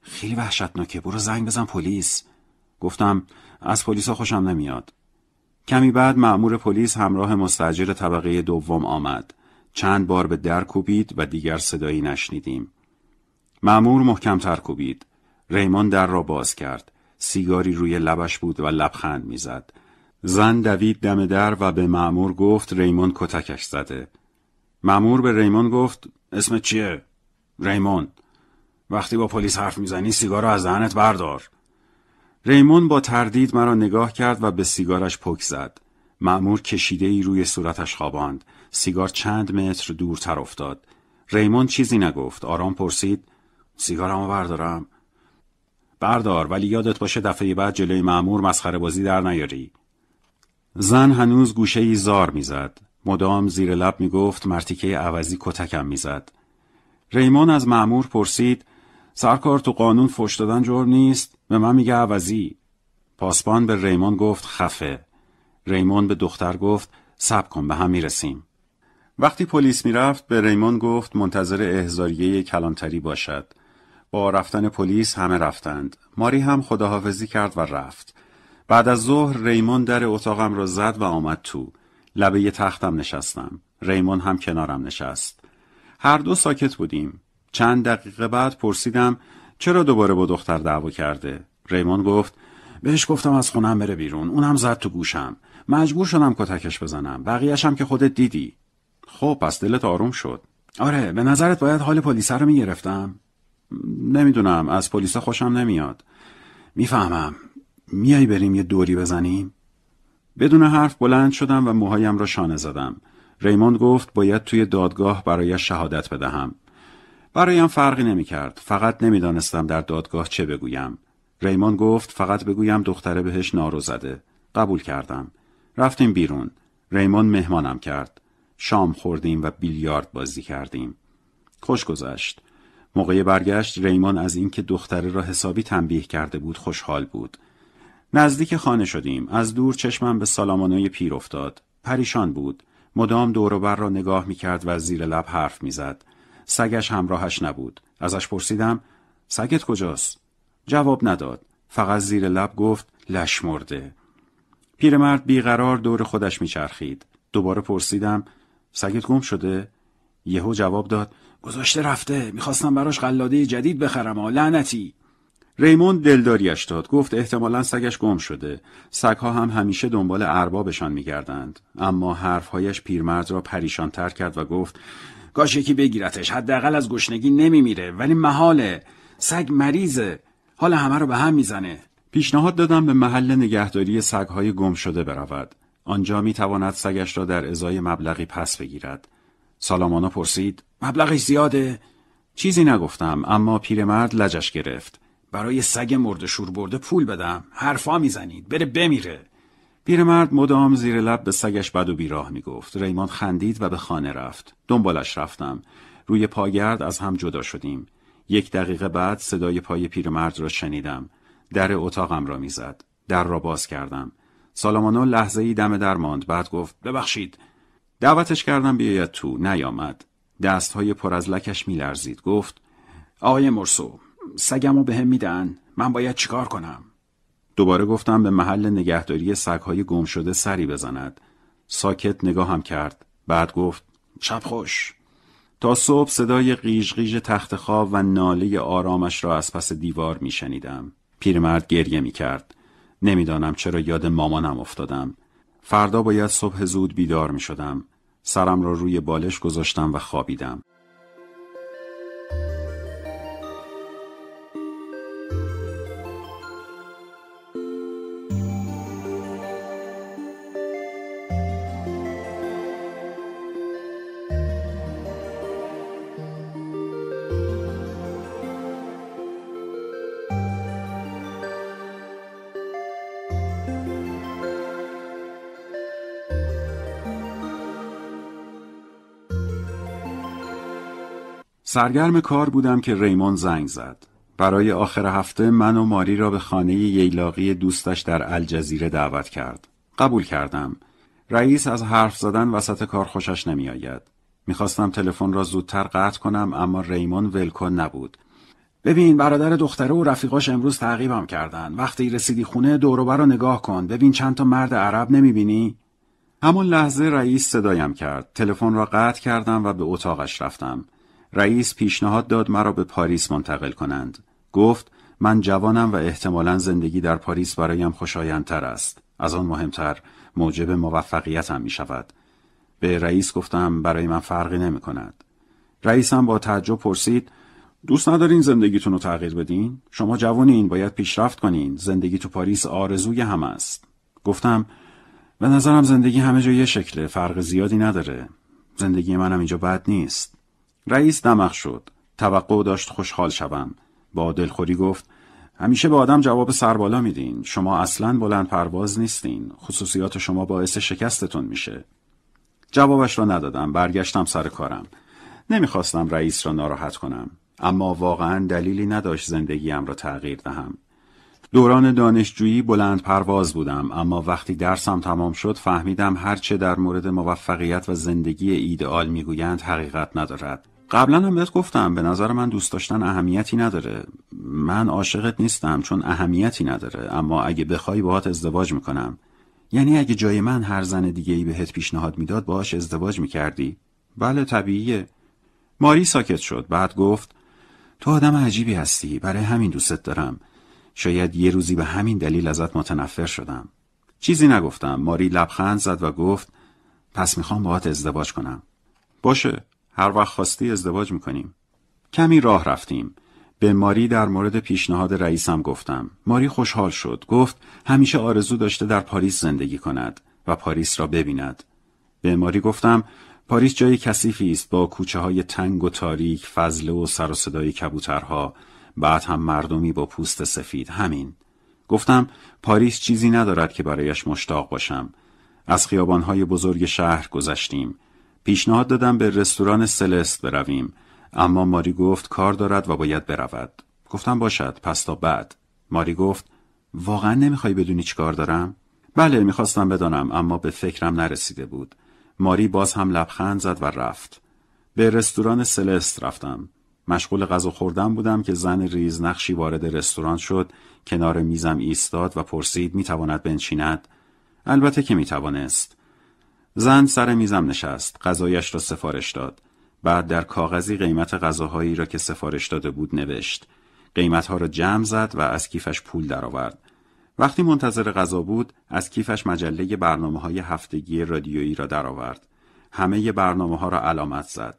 خیلی وحشتناکه برو زنگ بزن پلیس گفتم از پلیس خوشم نمیاد کمی بعد مأمور پلیس همراه مستجر طبقه دوم آمد چند بار به در کوبید و دیگر صدایی نشنیدیم. معمور تر کوبید. ریمان در را باز کرد. سیگاری روی لبش بود و لبخند میزد. زن دوید دم در و به معمور گفت ریمون کتکش زده. معمور به ریمون گفت اسم چیه؟ ریمون وقتی با پلیس حرف میزنی سیگار را از دهنت بردار. ریمون با تردید مرا نگاه کرد و به سیگارش پک زد. معمور کشیده ای روی صورتش خواباند. سیگار چند متر دورتر افتاد ریمون چیزی نگفت آرام پرسید سیگارمو بردارم بردار ولی یادت باشه دفعه بعد جلوی معمور مسخره بازی در نیاری زن هنوز گوشه ای زار میزد مدام زیر لب میگفت مرتیکه عوضی کتکم میزد ریمون از معمور پرسید سرکار تو قانون فش دادن جور نیست به من میگه عوضی پاسبان به ریمون گفت خفه ریمون به دختر گفت سب کن به هم میرسیم وقتی پلیس میرفت به ریمون گفت منتظر احضاریه کلانتری باشد. با رفتن پلیس همه رفتند. ماری هم خداحافظی کرد و رفت. بعد از ظهر ریمون در اتاقم را زد و آمد تو. لبه یه تختم نشستم. ریمون هم کنارم نشست. هر دو ساکت بودیم. چند دقیقه بعد پرسیدم چرا دوباره با دختر دعوا کرده؟ ریمون گفت بهش گفتم از خونم بره بیرون. اونم زد تو گوشم. مجبور شدم کتکش بزنم. بقیهشم که خودت دیدی. خب پس دلت آروم شد آره به نظرت باید حال پلیس رو میگرفتم نمیدونم از پلیس خوشم نمیاد میفهمم میای بریم یه دوری بزنیم بدون حرف بلند شدم و موهایم را شانه زدم ریموند گفت باید توی دادگاه برایش شهادت بدهم برایم فرقی نمیکرد فقط نمیدانستم در دادگاه چه بگویم ریموند گفت فقط بگویم دختره بهش نارو زده قبول کردم رفتیم بیرون ریموند مهمانم کرد شام خوردیم و بیلیارد بازی کردیم خوش گذشت موقع برگشت ریمان از اینکه دختره را حسابی تنبیه کرده بود خوشحال بود نزدیک خانه شدیم از دور چشمم به سالامانوی پیر افتاد پریشان بود مدام دور بر را نگاه می کرد و زیر لب حرف می زد. سگش همراهش نبود ازش پرسیدم سگت کجاست جواب نداد فقط زیر لب گفت لش مرده پیرمرد بیقرار دور خودش میچرخید دوباره پرسیدم سگت گم شده؟ یهو جواب داد گذاشته رفته میخواستم براش قلاده جدید بخرم ها لعنتی ریموند دلداریش داد گفت احتمالا سگش گم شده سگها هم همیشه دنبال اربابشان میگردند اما حرفهایش پیرمرد را تر کرد و گفت گاش یکی بگیرتش حداقل از گشنگی نمیمیره ولی محاله سگ مریضه حالا همه رو به هم میزنه پیشنهاد دادم به محل نگهداری سگهای گم شده برود آنجا می سگش را در ازای مبلغی پس بگیرد. سالامانا پرسید مبلغی زیاده؟ چیزی نگفتم اما پیرمرد لجش گرفت. برای سگ مرده شور برده پول بدم. حرفا میزنید. بره بمیره. پیرمرد مدام زیر لب به سگش بد و بیراه میگفت. ریمان خندید و به خانه رفت. دنبالش رفتم. روی پاگرد از هم جدا شدیم. یک دقیقه بعد صدای پای پیرمرد را شنیدم. در اتاقم را میزد. در را باز کردم. سالامانو لحظه ای دم در ماند بعد گفت ببخشید دعوتش کردم بیاید تو نیامد دست های پر از لکش میلرزید گفت آقای مرسو سگمو به هم میدن من باید چیکار کنم دوباره گفتم به محل نگهداری های گم شده سری بزند ساکت نگاهم کرد بعد گفت شب خوش تا صبح صدای قیش قیش تخت خواب و ناله آرامش را از پس دیوار می پیرمرد گریه می کرد نمیدانم چرا یاد مامانم افتادم. فردا باید صبح زود بیدار می شدم. سرم را روی بالش گذاشتم و خوابیدم. سرگرم کار بودم که ریمون زنگ زد. برای آخر هفته من و ماری را به خانه ییلاقی دوستش در الجزیره دعوت کرد. قبول کردم. رئیس از حرف زدن وسط کار خوشش نمی آید. میخواستم تلفن را زودتر قطع کنم اما ریمون ولکن نبود. ببین برادر دختره و رفیقاش امروز تعقیبم کردن. وقتی رسیدی خونه دوروبر رو نگاه کن. ببین چند تا مرد عرب بینی؟ همون لحظه رئیس صدایم کرد. تلفن را قطع کردم و به اتاقش رفتم. رئیس پیشنهاد داد مرا به پاریس منتقل کنند. گفت من جوانم و احتمالا زندگی در پاریس برایم خوشایندتر است. از آن مهمتر موجب موفقیتم می شود. به رئیس گفتم برای من فرقی نمی کند. رئیسم با تعجب پرسید دوست ندارین زندگیتون رو تغییر بدین؟ شما جوانین باید پیشرفت کنین. زندگی تو پاریس آرزوی هم است. گفتم به نظرم زندگی همه جا یه شکله فرق زیادی نداره. زندگی منم اینجا بد نیست. رئیس نمخ شد توقع داشت خوشحال شوم با دلخوری گفت همیشه به آدم جواب سر میدین شما اصلا بلند پرواز نیستین خصوصیات شما باعث شکستتون میشه جوابش را ندادم برگشتم سر کارم نمیخواستم رئیس را ناراحت کنم اما واقعا دلیلی نداشت زندگیم را تغییر دهم دوران دانشجویی بلند پرواز بودم اما وقتی درسم تمام شد فهمیدم هرچه در مورد موفقیت و زندگی ایدئال میگویند حقیقت ندارد قبلا هم بهت گفتم به نظر من دوست داشتن اهمیتی نداره من عاشقت نیستم چون اهمیتی نداره اما اگه بخوای باهات ازدواج میکنم یعنی اگه جای من هر زن دیگه ای بهت پیشنهاد میداد باهاش ازدواج میکردی بله طبیعیه ماری ساکت شد بعد گفت تو آدم عجیبی هستی برای همین دوستت دارم شاید یه روزی به همین دلیل ازت متنفر شدم چیزی نگفتم ماری لبخند زد و گفت پس میخوام باهات ازدواج کنم باشه هر وقت خواستی ازدواج میکنیم کمی راه رفتیم به ماری در مورد پیشنهاد رئیسم گفتم ماری خوشحال شد گفت همیشه آرزو داشته در پاریس زندگی کند و پاریس را ببیند به ماری گفتم پاریس جای کثیفی است با کوچه های تنگ و تاریک فضله و سر و صدای کبوترها بعد هم مردمی با پوست سفید همین گفتم پاریس چیزی ندارد که برایش مشتاق باشم از خیابانهای بزرگ شهر گذشتیم پیشنهاد دادم به رستوران سلست برویم اما ماری گفت کار دارد و باید برود گفتم باشد پس تا بعد ماری گفت واقعا نمیخوای بدونی چی کار دارم بله میخواستم بدانم اما به فکرم نرسیده بود ماری باز هم لبخند زد و رفت به رستوران سلست رفتم مشغول غذا خوردن بودم که زن ریز نقشی وارد رستوران شد کنار میزم ایستاد و پرسید میتواند بنشیند البته که میتوانست زن سر میزم نشست غذایش را سفارش داد بعد در کاغذی قیمت غذاهایی را که سفارش داده بود نوشت قیمتها را جمع زد و از کیفش پول درآورد وقتی منتظر غذا بود از کیفش مجله برنامه های هفتگی رادیویی را درآورد همه برنامه ها را علامت زد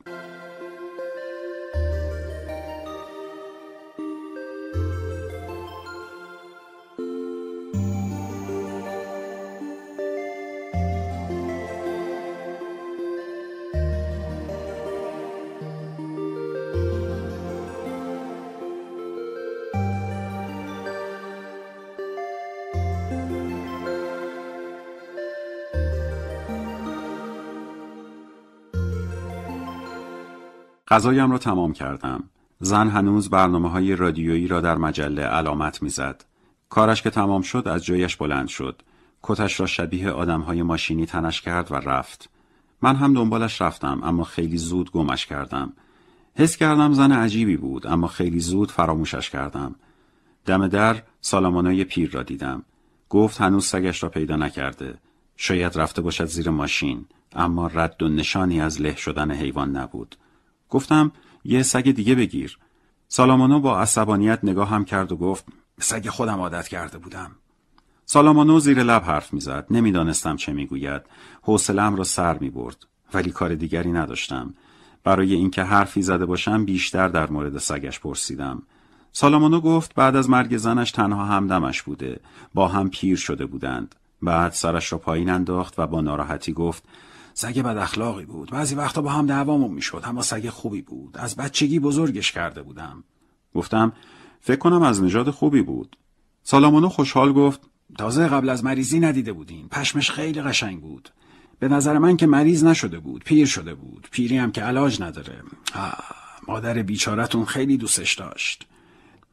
غذایم را تمام کردم. زن هنوز برنامه های رادیویی را در مجله علامت میزد. کارش که تمام شد از جایش بلند شد. کتش را شبیه آدم های ماشینی تنش کرد و رفت. من هم دنبالش رفتم اما خیلی زود گمش کردم. حس کردم زن عجیبی بود اما خیلی زود فراموشش کردم. دم در سالمانای پیر را دیدم. گفت هنوز سگش را پیدا نکرده. شاید رفته باشد زیر ماشین اما رد و نشانی از له شدن حیوان نبود. گفتم یه سگ دیگه بگیر سالامانو با عصبانیت هم کرد و گفت سگ خودم عادت کرده بودم سالامانو زیر لب حرف میزد نمیدانستم چه میگوید حوصلم را سر برد. ولی کار دیگری نداشتم برای اینکه حرفی زده باشم بیشتر در مورد سگش پرسیدم سالامانو گفت بعد از مرگ زنش تنها همدمش بوده با هم پیر شده بودند بعد سرش را پایین انداخت و با ناراحتی گفت سگ بد اخلاقی بود بعضی وقتا با هم دعوامون میشد اما سگ خوبی بود از بچگی بزرگش کرده بودم گفتم فکر کنم از نژاد خوبی بود سالامونو خوشحال گفت تازه قبل از مریضی ندیده بودین پشمش خیلی قشنگ بود به نظر من که مریض نشده بود پیر شده بود پیری هم که علاج نداره مادر بیچارتون خیلی دوستش داشت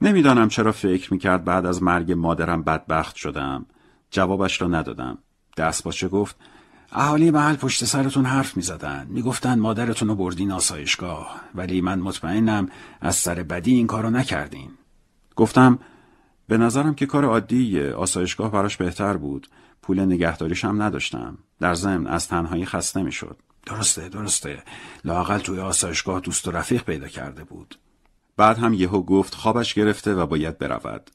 نمیدانم چرا فکر میکرد بعد از مرگ مادرم بدبخت شدم جوابش را ندادم دست باشه گفت اهالی محل پشت سرتون حرف می زدن می گفتن مادرتون رو بردین آسایشگاه ولی من مطمئنم از سر بدی این کارو نکردین گفتم به نظرم که کار عادیه آسایشگاه براش بهتر بود پول نگهداریش هم نداشتم در ضمن از تنهایی خسته می شد درسته درسته لاقل توی آسایشگاه دوست و رفیق پیدا کرده بود بعد هم یهو گفت خوابش گرفته و باید برود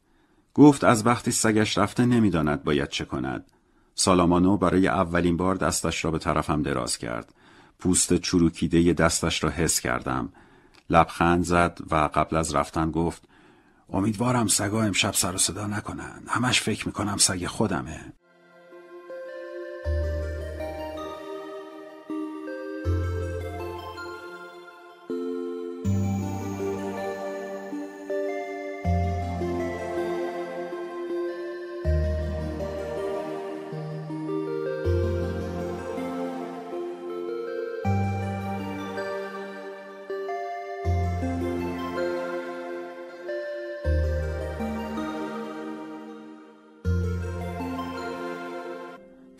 گفت از وقتی سگش رفته نمیداند باید چه کند سالامانو برای اولین بار دستش را به طرفم دراز کرد. پوست چروکیده دستش را حس کردم. لبخند زد و قبل از رفتن گفت امیدوارم سگا امشب سر و صدا نکنن. همش فکر میکنم سگ خودمه.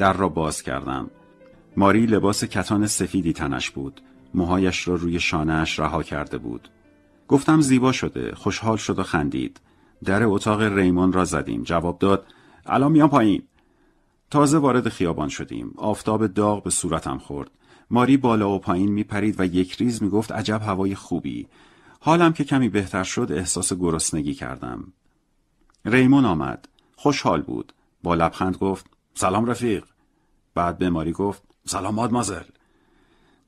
در را باز کردم ماری لباس کتان سفیدی تنش بود موهایش را روی شانهش رها کرده بود گفتم زیبا شده خوشحال شد و خندید در اتاق ریمون را زدیم جواب داد الان میام پایین تازه وارد خیابان شدیم آفتاب داغ به صورتم خورد ماری بالا و پایین میپرید و یک ریز میگفت عجب هوای خوبی حالم که کمی بهتر شد احساس گرسنگی کردم ریمون آمد خوشحال بود با لبخند گفت سلام رفیق بعد به ماری گفت سلام مادمازل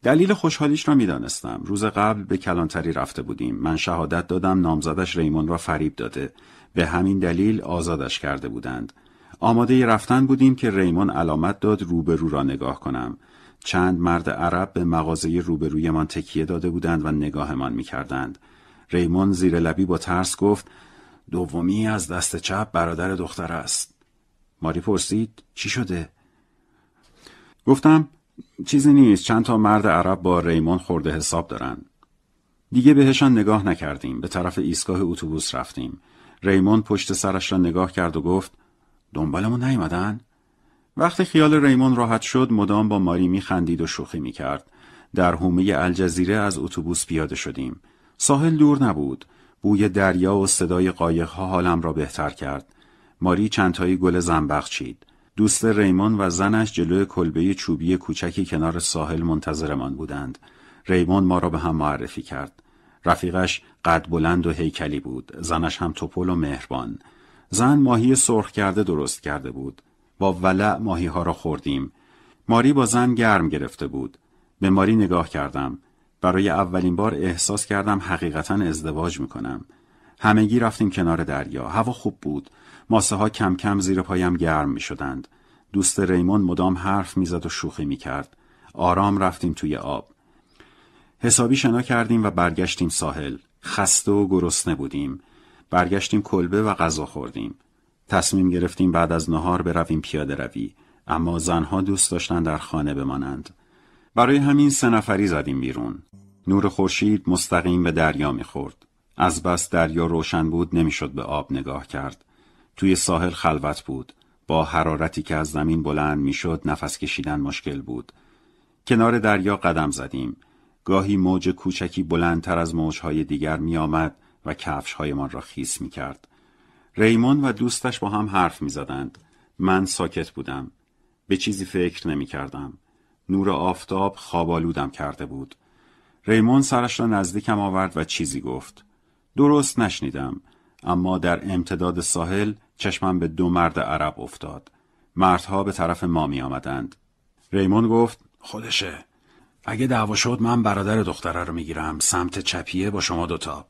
دلیل خوشحالیش را میدانستم روز قبل به کلانتری رفته بودیم من شهادت دادم نامزدش ریمون را فریب داده به همین دلیل آزادش کرده بودند آماده رفتن بودیم که ریمون علامت داد روبرو را نگاه کنم چند مرد عرب به مغازه من تکیه داده بودند و نگاهمان میکردند ریمون زیر لبی با ترس گفت دومی از دست چپ برادر دختر است ماری پرسید چی شده گفتم چیزی نیست چند تا مرد عرب با ریمون خورده حساب دارن. دیگه بهشان نگاه نکردیم. به طرف ایستگاه اتوبوس رفتیم. ریمون پشت سرش را نگاه کرد و گفت دنبالمون نیومدن؟ وقتی خیال ریمون راحت شد مدام با ماری میخندید و شوخی میکرد. در حومه الجزیره از اتوبوس پیاده شدیم. ساحل دور نبود. بوی دریا و صدای قایقها حالم را بهتر کرد. ماری چندتایی گل زنبق چید. دوست ریمون و زنش جلوی کلبه چوبی کوچکی کنار ساحل منتظرمان بودند. ریمون ما را به هم معرفی کرد. رفیقش قد بلند و هیکلی بود. زنش هم توپل و مهربان. زن ماهی سرخ کرده درست کرده بود. با ولع ماهی ها را خوردیم. ماری با زن گرم گرفته بود. به ماری نگاه کردم. برای اولین بار احساس کردم حقیقتا ازدواج می کنم. همگی رفتیم کنار دریا. هوا خوب بود. ماسه ها کم کم زیر پایم گرم می شدند. دوست ریمون مدام حرف میزد و شوخی می کرد. آرام رفتیم توی آب. حسابی شنا کردیم و برگشتیم ساحل. خسته و گرسنه بودیم. برگشتیم کلبه و غذا خوردیم. تصمیم گرفتیم بعد از نهار برویم پیاده روی. اما زنها دوست داشتن در خانه بمانند. برای همین سه نفری زدیم بیرون. نور خورشید مستقیم به دریا میخورد. از بس دریا روشن بود نمیشد به آب نگاه کرد. توی ساحل خلوت بود. با حرارتی که از زمین بلند میشد نفس کشیدن مشکل بود. کنار دریا قدم زدیم. گاهی موج کوچکی بلندتر از موجهای دیگر می آمد و کفشهایمان را خیس می کرد. ریمون و دوستش با هم حرف می زدند. من ساکت بودم. به چیزی فکر نمی کردم. نور آفتاب خوابالودم کرده بود. ریمون سرش را نزدیکم آورد و چیزی گفت. درست نشنیدم. اما در امتداد ساحل چشمم به دو مرد عرب افتاد. مردها به طرف ما می آمدند. ریمون گفت خودشه. اگه دعوا شد من برادر دختره رو میگیرم سمت چپیه با شما دوتا.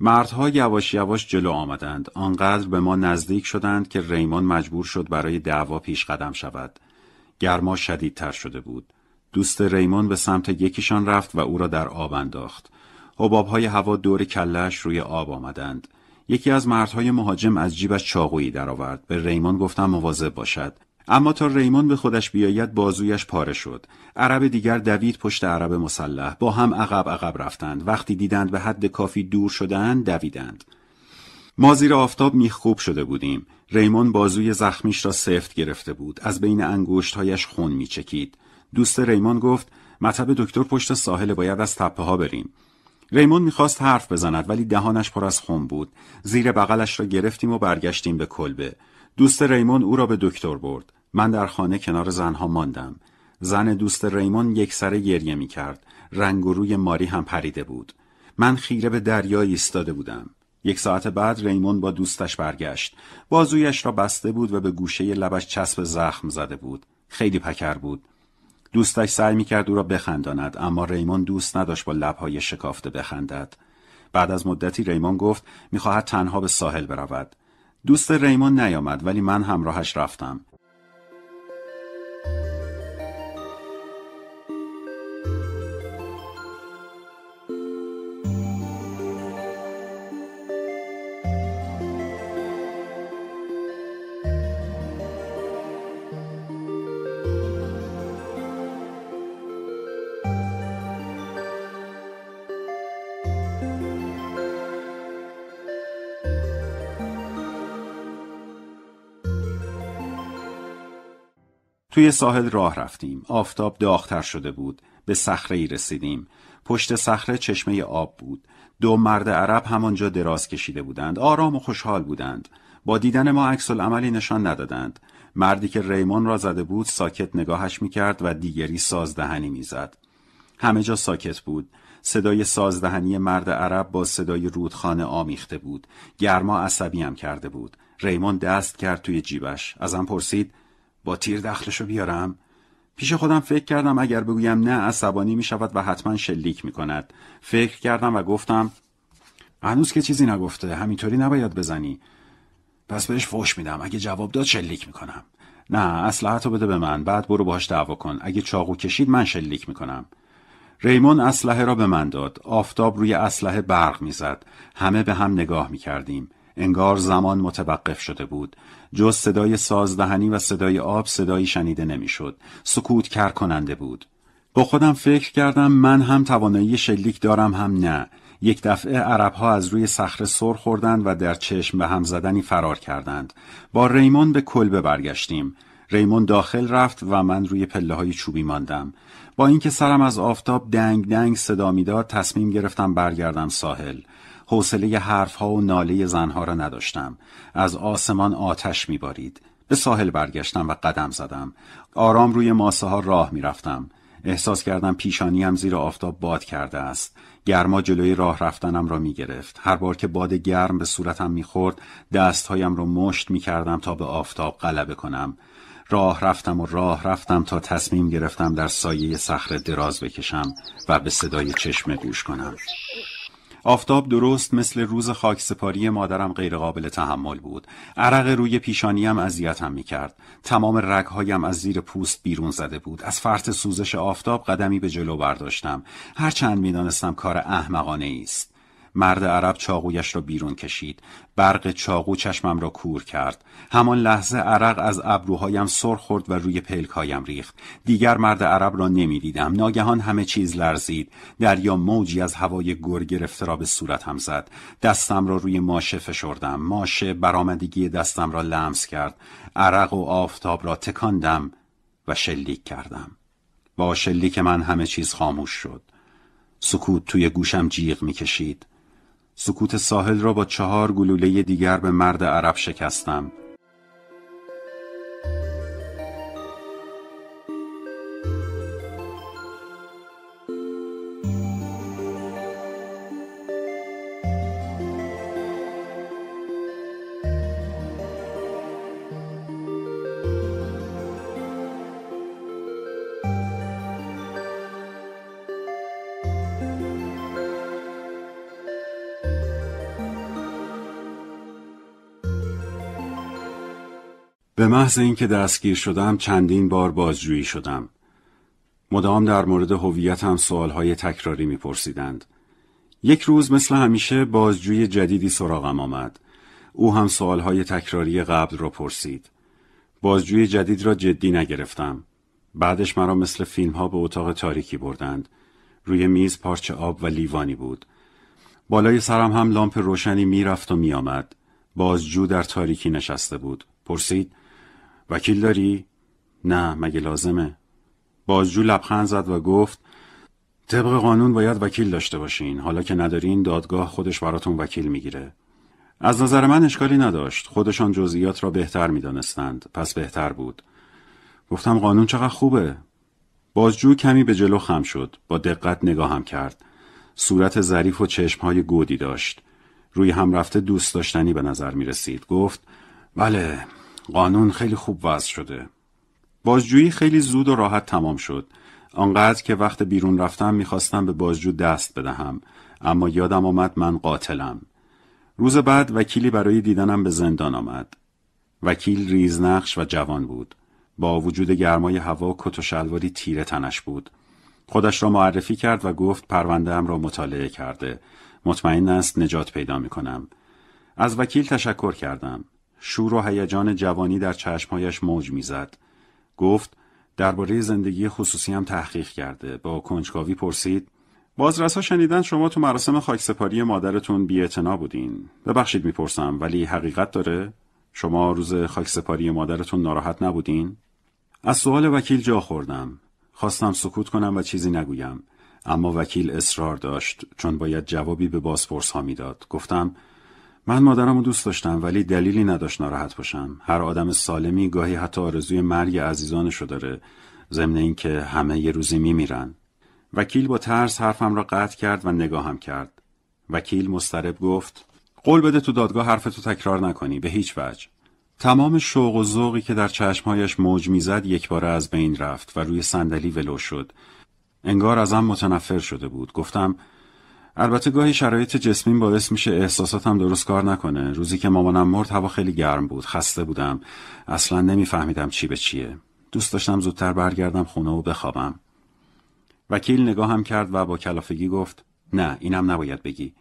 مردها یواش یواش جلو آمدند. آنقدر به ما نزدیک شدند که ریمون مجبور شد برای دعوا پیش قدم شود. گرما شدیدتر شده بود. دوست ریمون به سمت یکیشان رفت و او را در آب انداخت. حباب های هوا دور کلش روی آب آمدند. یکی از مردهای مهاجم از جیبش چاقویی درآورد به ریمون گفتم مواظب باشد اما تا ریمون به خودش بیاید بازویش پاره شد عرب دیگر دوید پشت عرب مسلح با هم عقب عقب رفتند وقتی دیدند به حد کافی دور شدند دویدند ما زیر آفتاب میخوب شده بودیم ریمون بازوی زخمیش را سفت گرفته بود از بین انگشتهایش خون میچکید دوست ریمون گفت مطب دکتر پشت ساحل باید از تپه ها بریم ریمون میخواست حرف بزند ولی دهانش پر از خون بود. زیر بغلش را گرفتیم و برگشتیم به کلبه. دوست ریمون او را به دکتر برد. من در خانه کنار زنها ماندم. زن دوست ریمون یک سره گریه می کرد. رنگ و روی ماری هم پریده بود. من خیره به دریای ایستاده بودم. یک ساعت بعد ریمون با دوستش برگشت. بازویش را بسته بود و به گوشه لبش چسب زخم زده بود. خیلی پکر بود. دوستش سعی میکرد او را بخنداند اما ریمون دوست نداشت با لبهای شکافته بخندد بعد از مدتی ریمون گفت میخواهد تنها به ساحل برود دوست ریمون نیامد ولی من همراهش رفتم توی ساحل راه رفتیم. آفتاب داغتر شده بود. به صخره ای رسیدیم. پشت صخره چشمه آب بود. دو مرد عرب همانجا دراز کشیده بودند. آرام و خوشحال بودند. با دیدن ما عکس عملی نشان ندادند. مردی که ریمون را زده بود ساکت نگاهش میکرد و دیگری سازدهنی میزد. همه جا ساکت بود. صدای سازدهنی مرد عرب با صدای رودخانه آمیخته بود. گرما عصبی هم کرده بود. ریمون دست کرد توی جیبش. ازم پرسید با تیر دخلشو بیارم پیش خودم فکر کردم اگر بگویم نه عصبانی می شود و حتما شلیک می کند فکر کردم و گفتم هنوز که چیزی نگفته همینطوری نباید بزنی پس بهش فوش میدم اگه جواب داد شلیک میکنم نه تو بده به من بعد برو باش دعوا کن اگه چاقو کشید من شلیک میکنم ریمون اسلحه را به من داد آفتاب روی اسلحه برق میزد همه به هم نگاه میکردیم انگار زمان متوقف شده بود جز صدای سازدهنی و صدای آب صدایی شنیده نمیشد سکوت کر کننده بود با خودم فکر کردم من هم توانایی شلیک دارم هم نه یک دفعه عربها از روی صخره سر خوردند و در چشم به هم زدنی فرار کردند با ریمون به کلبه برگشتیم ریمون داخل رفت و من روی پله های چوبی ماندم با اینکه سرم از آفتاب دنگ دنگ صدا میداد تصمیم گرفتم برگردم ساحل حوصله حرفها و ناله زنها را نداشتم از آسمان آتش میبارید به ساحل برگشتم و قدم زدم آرام روی ماسه ها راه میرفتم احساس کردم پیشانیم زیر آفتاب باد کرده است گرما جلوی راه رفتنم را می گرفت هر بار که باد گرم به صورتم میخورد دستهایم را مشت می کردم تا به آفتاب غلبه کنم راه رفتم و راه رفتم تا تصمیم گرفتم در سایه صخره دراز بکشم و به صدای چشمه گوش کنم آفتاب درست مثل روز خاکسپاری مادرم غیرقابل تحمل بود. عرق روی پیشانیم اذیتم میکرد. تمام رگهایم از زیر پوست بیرون زده بود. از فرط سوزش آفتاب قدمی به جلو برداشتم. هرچند میدانستم کار احمقانه است. مرد عرب چاقویش را بیرون کشید برق چاقو چشمم را کور کرد همان لحظه عرق از ابروهایم سر خورد و روی پلکایم ریخت دیگر مرد عرب را نمیدیدم ناگهان همه چیز لرزید دریا موجی از هوای گر گرفته را به صورتم زد دستم را روی ماشه فشردم ماشه برآمدگی دستم را لمس کرد عرق و آفتاب را تکاندم و شلیک کردم با شلیک من همه چیز خاموش شد سکوت توی گوشم جیغ میکشید سکوت ساحل را با چهار گلوله دیگر به مرد عرب شکستم به محض اینکه دستگیر شدم چندین بار بازجویی شدم. مدام در مورد هویتم سوالهای تکراری میپرسیدند. یک روز مثل همیشه بازجوی جدیدی سراغم آمد. او هم سوالهای تکراری قبل را پرسید. بازجوی جدید را جدی نگرفتم. بعدش مرا مثل فیلم ها به اتاق تاریکی بردند. روی میز پارچه آب و لیوانی بود. بالای سرم هم لامپ روشنی میرفت و میآمد. بازجو در تاریکی نشسته بود. پرسید وکیل داری؟ نه مگه لازمه بازجو لبخند زد و گفت طبق قانون باید وکیل داشته باشین حالا که ندارین دادگاه خودش براتون وکیل میگیره از نظر من اشکالی نداشت خودشان جزئیات را بهتر میدانستند پس بهتر بود گفتم قانون چقدر خوبه بازجو کمی به جلو خم شد با دقت نگاهم کرد صورت ظریف و چشمهای گودی داشت روی هم رفته دوست داشتنی به نظر می رسید گفت بله قانون خیلی خوب وضع شده. بازجویی خیلی زود و راحت تمام شد. آنقدر که وقت بیرون رفتم میخواستم به بازجو دست بدهم اما یادم آمد من قاتلم. روز بعد وکیلی برای دیدنم به زندان آمد. وکیل ریزنقش و جوان بود. با وجود گرمای هوا کت و شلواری تیره تنش بود. خودش را معرفی کرد و گفت پرونده را مطالعه کرده. مطمئن است نجات پیدا می کنم. از وکیل تشکر کردم. شور و هیجان جوانی در چشمهایش موج میزد. گفت درباره زندگی خصوصی هم تحقیق کرده. با کنجکاوی پرسید بازرسها شنیدن شما تو مراسم خاکسپاری مادرتون بیاعتنا بودین. ببخشید میپرسم ولی حقیقت داره؟ شما روز خاکسپاری مادرتون ناراحت نبودین؟ از سوال وکیل جا خوردم. خواستم سکوت کنم و چیزی نگویم. اما وکیل اصرار داشت چون باید جوابی به بازپرس ها میداد. گفتم من مادرم رو دوست داشتم ولی دلیلی نداشت ناراحت باشم هر آدم سالمی گاهی حتی آرزوی مرگ رو داره ضمن اینکه همه یه روزی میمیرن وکیل با ترس حرفم را قطع کرد و نگاهم کرد وکیل مسترب گفت قول بده تو دادگاه حرفتو تکرار نکنی به هیچ وجه تمام شوق و ذوقی که در چشمهایش موج میزد یکباره از بین رفت و روی صندلی ولو شد انگار ازم متنفر شده بود گفتم البته گاهی شرایط جسمیم باعث میشه احساساتم درست کار نکنه روزی که مامانم مرد هوا خیلی گرم بود خسته بودم اصلا نمیفهمیدم چی به چیه دوست داشتم زودتر برگردم خونه و بخوابم وکیل نگاهم کرد و با کلافگی گفت نه اینم نباید بگی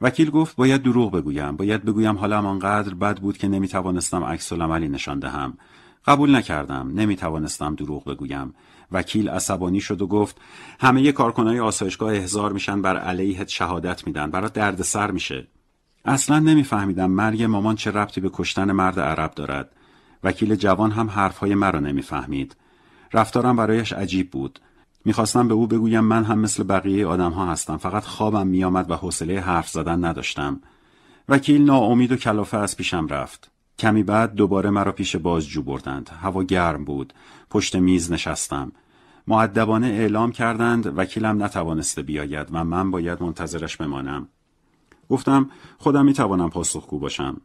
وکیل گفت باید دروغ بگویم باید بگویم حالم آنقدر بد بود که نمیتوانستم عکس عملی نشان دهم قبول نکردم نمیتوانستم دروغ بگویم وکیل عصبانی شد و گفت همه کارکنای آسایشگاه احضار میشن بر علیهت شهادت میدن درد سر میشه اصلا نمیفهمیدم مرگ مامان چه ربطی به کشتن مرد عرب دارد وکیل جوان هم حرفهای مرا نمیفهمید رفتارم برایش عجیب بود میخواستم به او بگویم من هم مثل بقیه آدم ها هستم فقط خوابم میآمد و حوصله حرف زدن نداشتم وکیل ناامید و کلافه از پیشم رفت کمی بعد دوباره مرا پیش بازجو بردند. هوا گرم بود. پشت میز نشستم. معدبانه اعلام کردند وکیلم نتوانسته بیاید و من باید منتظرش بمانم. گفتم خودم میتوانم پاسخگو باشم.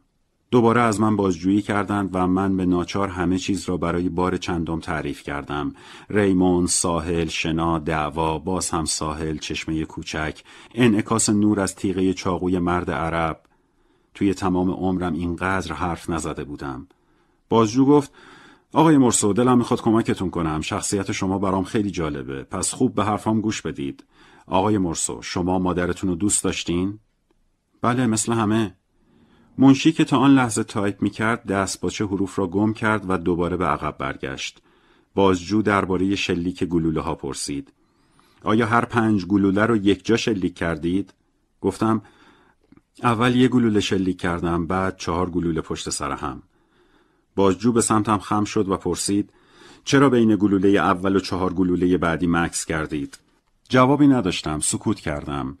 دوباره از من بازجویی کردند و من به ناچار همه چیز را برای بار چندم تعریف کردم. ریمون، ساحل، شنا، دعوا، باز هم ساحل، چشمه کوچک، انعکاس نور از تیغه چاقوی مرد عرب، توی تمام عمرم اینقدر حرف نزده بودم بازجو گفت آقای مرسو دلم میخواد کمکتون کنم شخصیت شما برام خیلی جالبه پس خوب به حرفام گوش بدید آقای مرسو شما مادرتون رو دوست داشتین؟ بله مثل همه منشی که تا آن لحظه تایپ میکرد دست باچه حروف را گم کرد و دوباره به عقب برگشت بازجو درباره شلیک گلوله ها پرسید آیا هر پنج گلوله رو یک جا شلیک کردید؟ گفتم اول یه گلوله شلیک کردم بعد چهار گلوله پشت سر هم بازجو به سمتم خم شد و پرسید چرا بین گلوله اول و چهار گلوله بعدی مکس کردید جوابی نداشتم سکوت کردم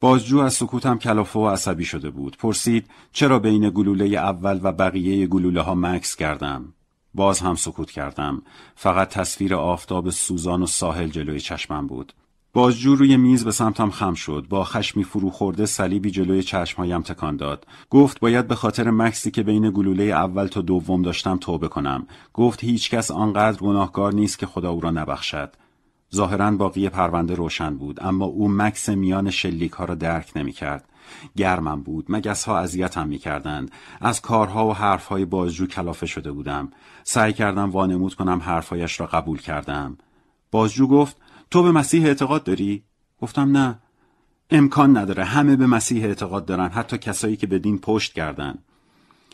بازجو از سکوتم کلافه و عصبی شده بود پرسید چرا بین گلوله اول و بقیه گلوله ها مکس کردم باز هم سکوت کردم فقط تصویر آفتاب سوزان و ساحل جلوی چشمم بود بازجو روی میز به سمتم خم شد با خشمی فرو خورده صلیبی جلوی چشمهایم تکان داد گفت باید به خاطر مکسی که بین گلوله اول تا دوم داشتم توبه کنم گفت هیچکس آنقدر گناهکار نیست که خدا او را نبخشد ظاهرا باقی پرونده روشن بود اما او مکس میان شلیک ها را درک نمی کرد. گرمم بود مگس ها اذیتم می کردند. از کارها و حرفهای بازجو کلافه شده بودم سعی کردم وانمود کنم حرفهایش را قبول کردم بازجو گفت تو به مسیح اعتقاد داری؟ گفتم نه امکان نداره همه به مسیح اعتقاد دارن حتی کسایی که به دین پشت کردن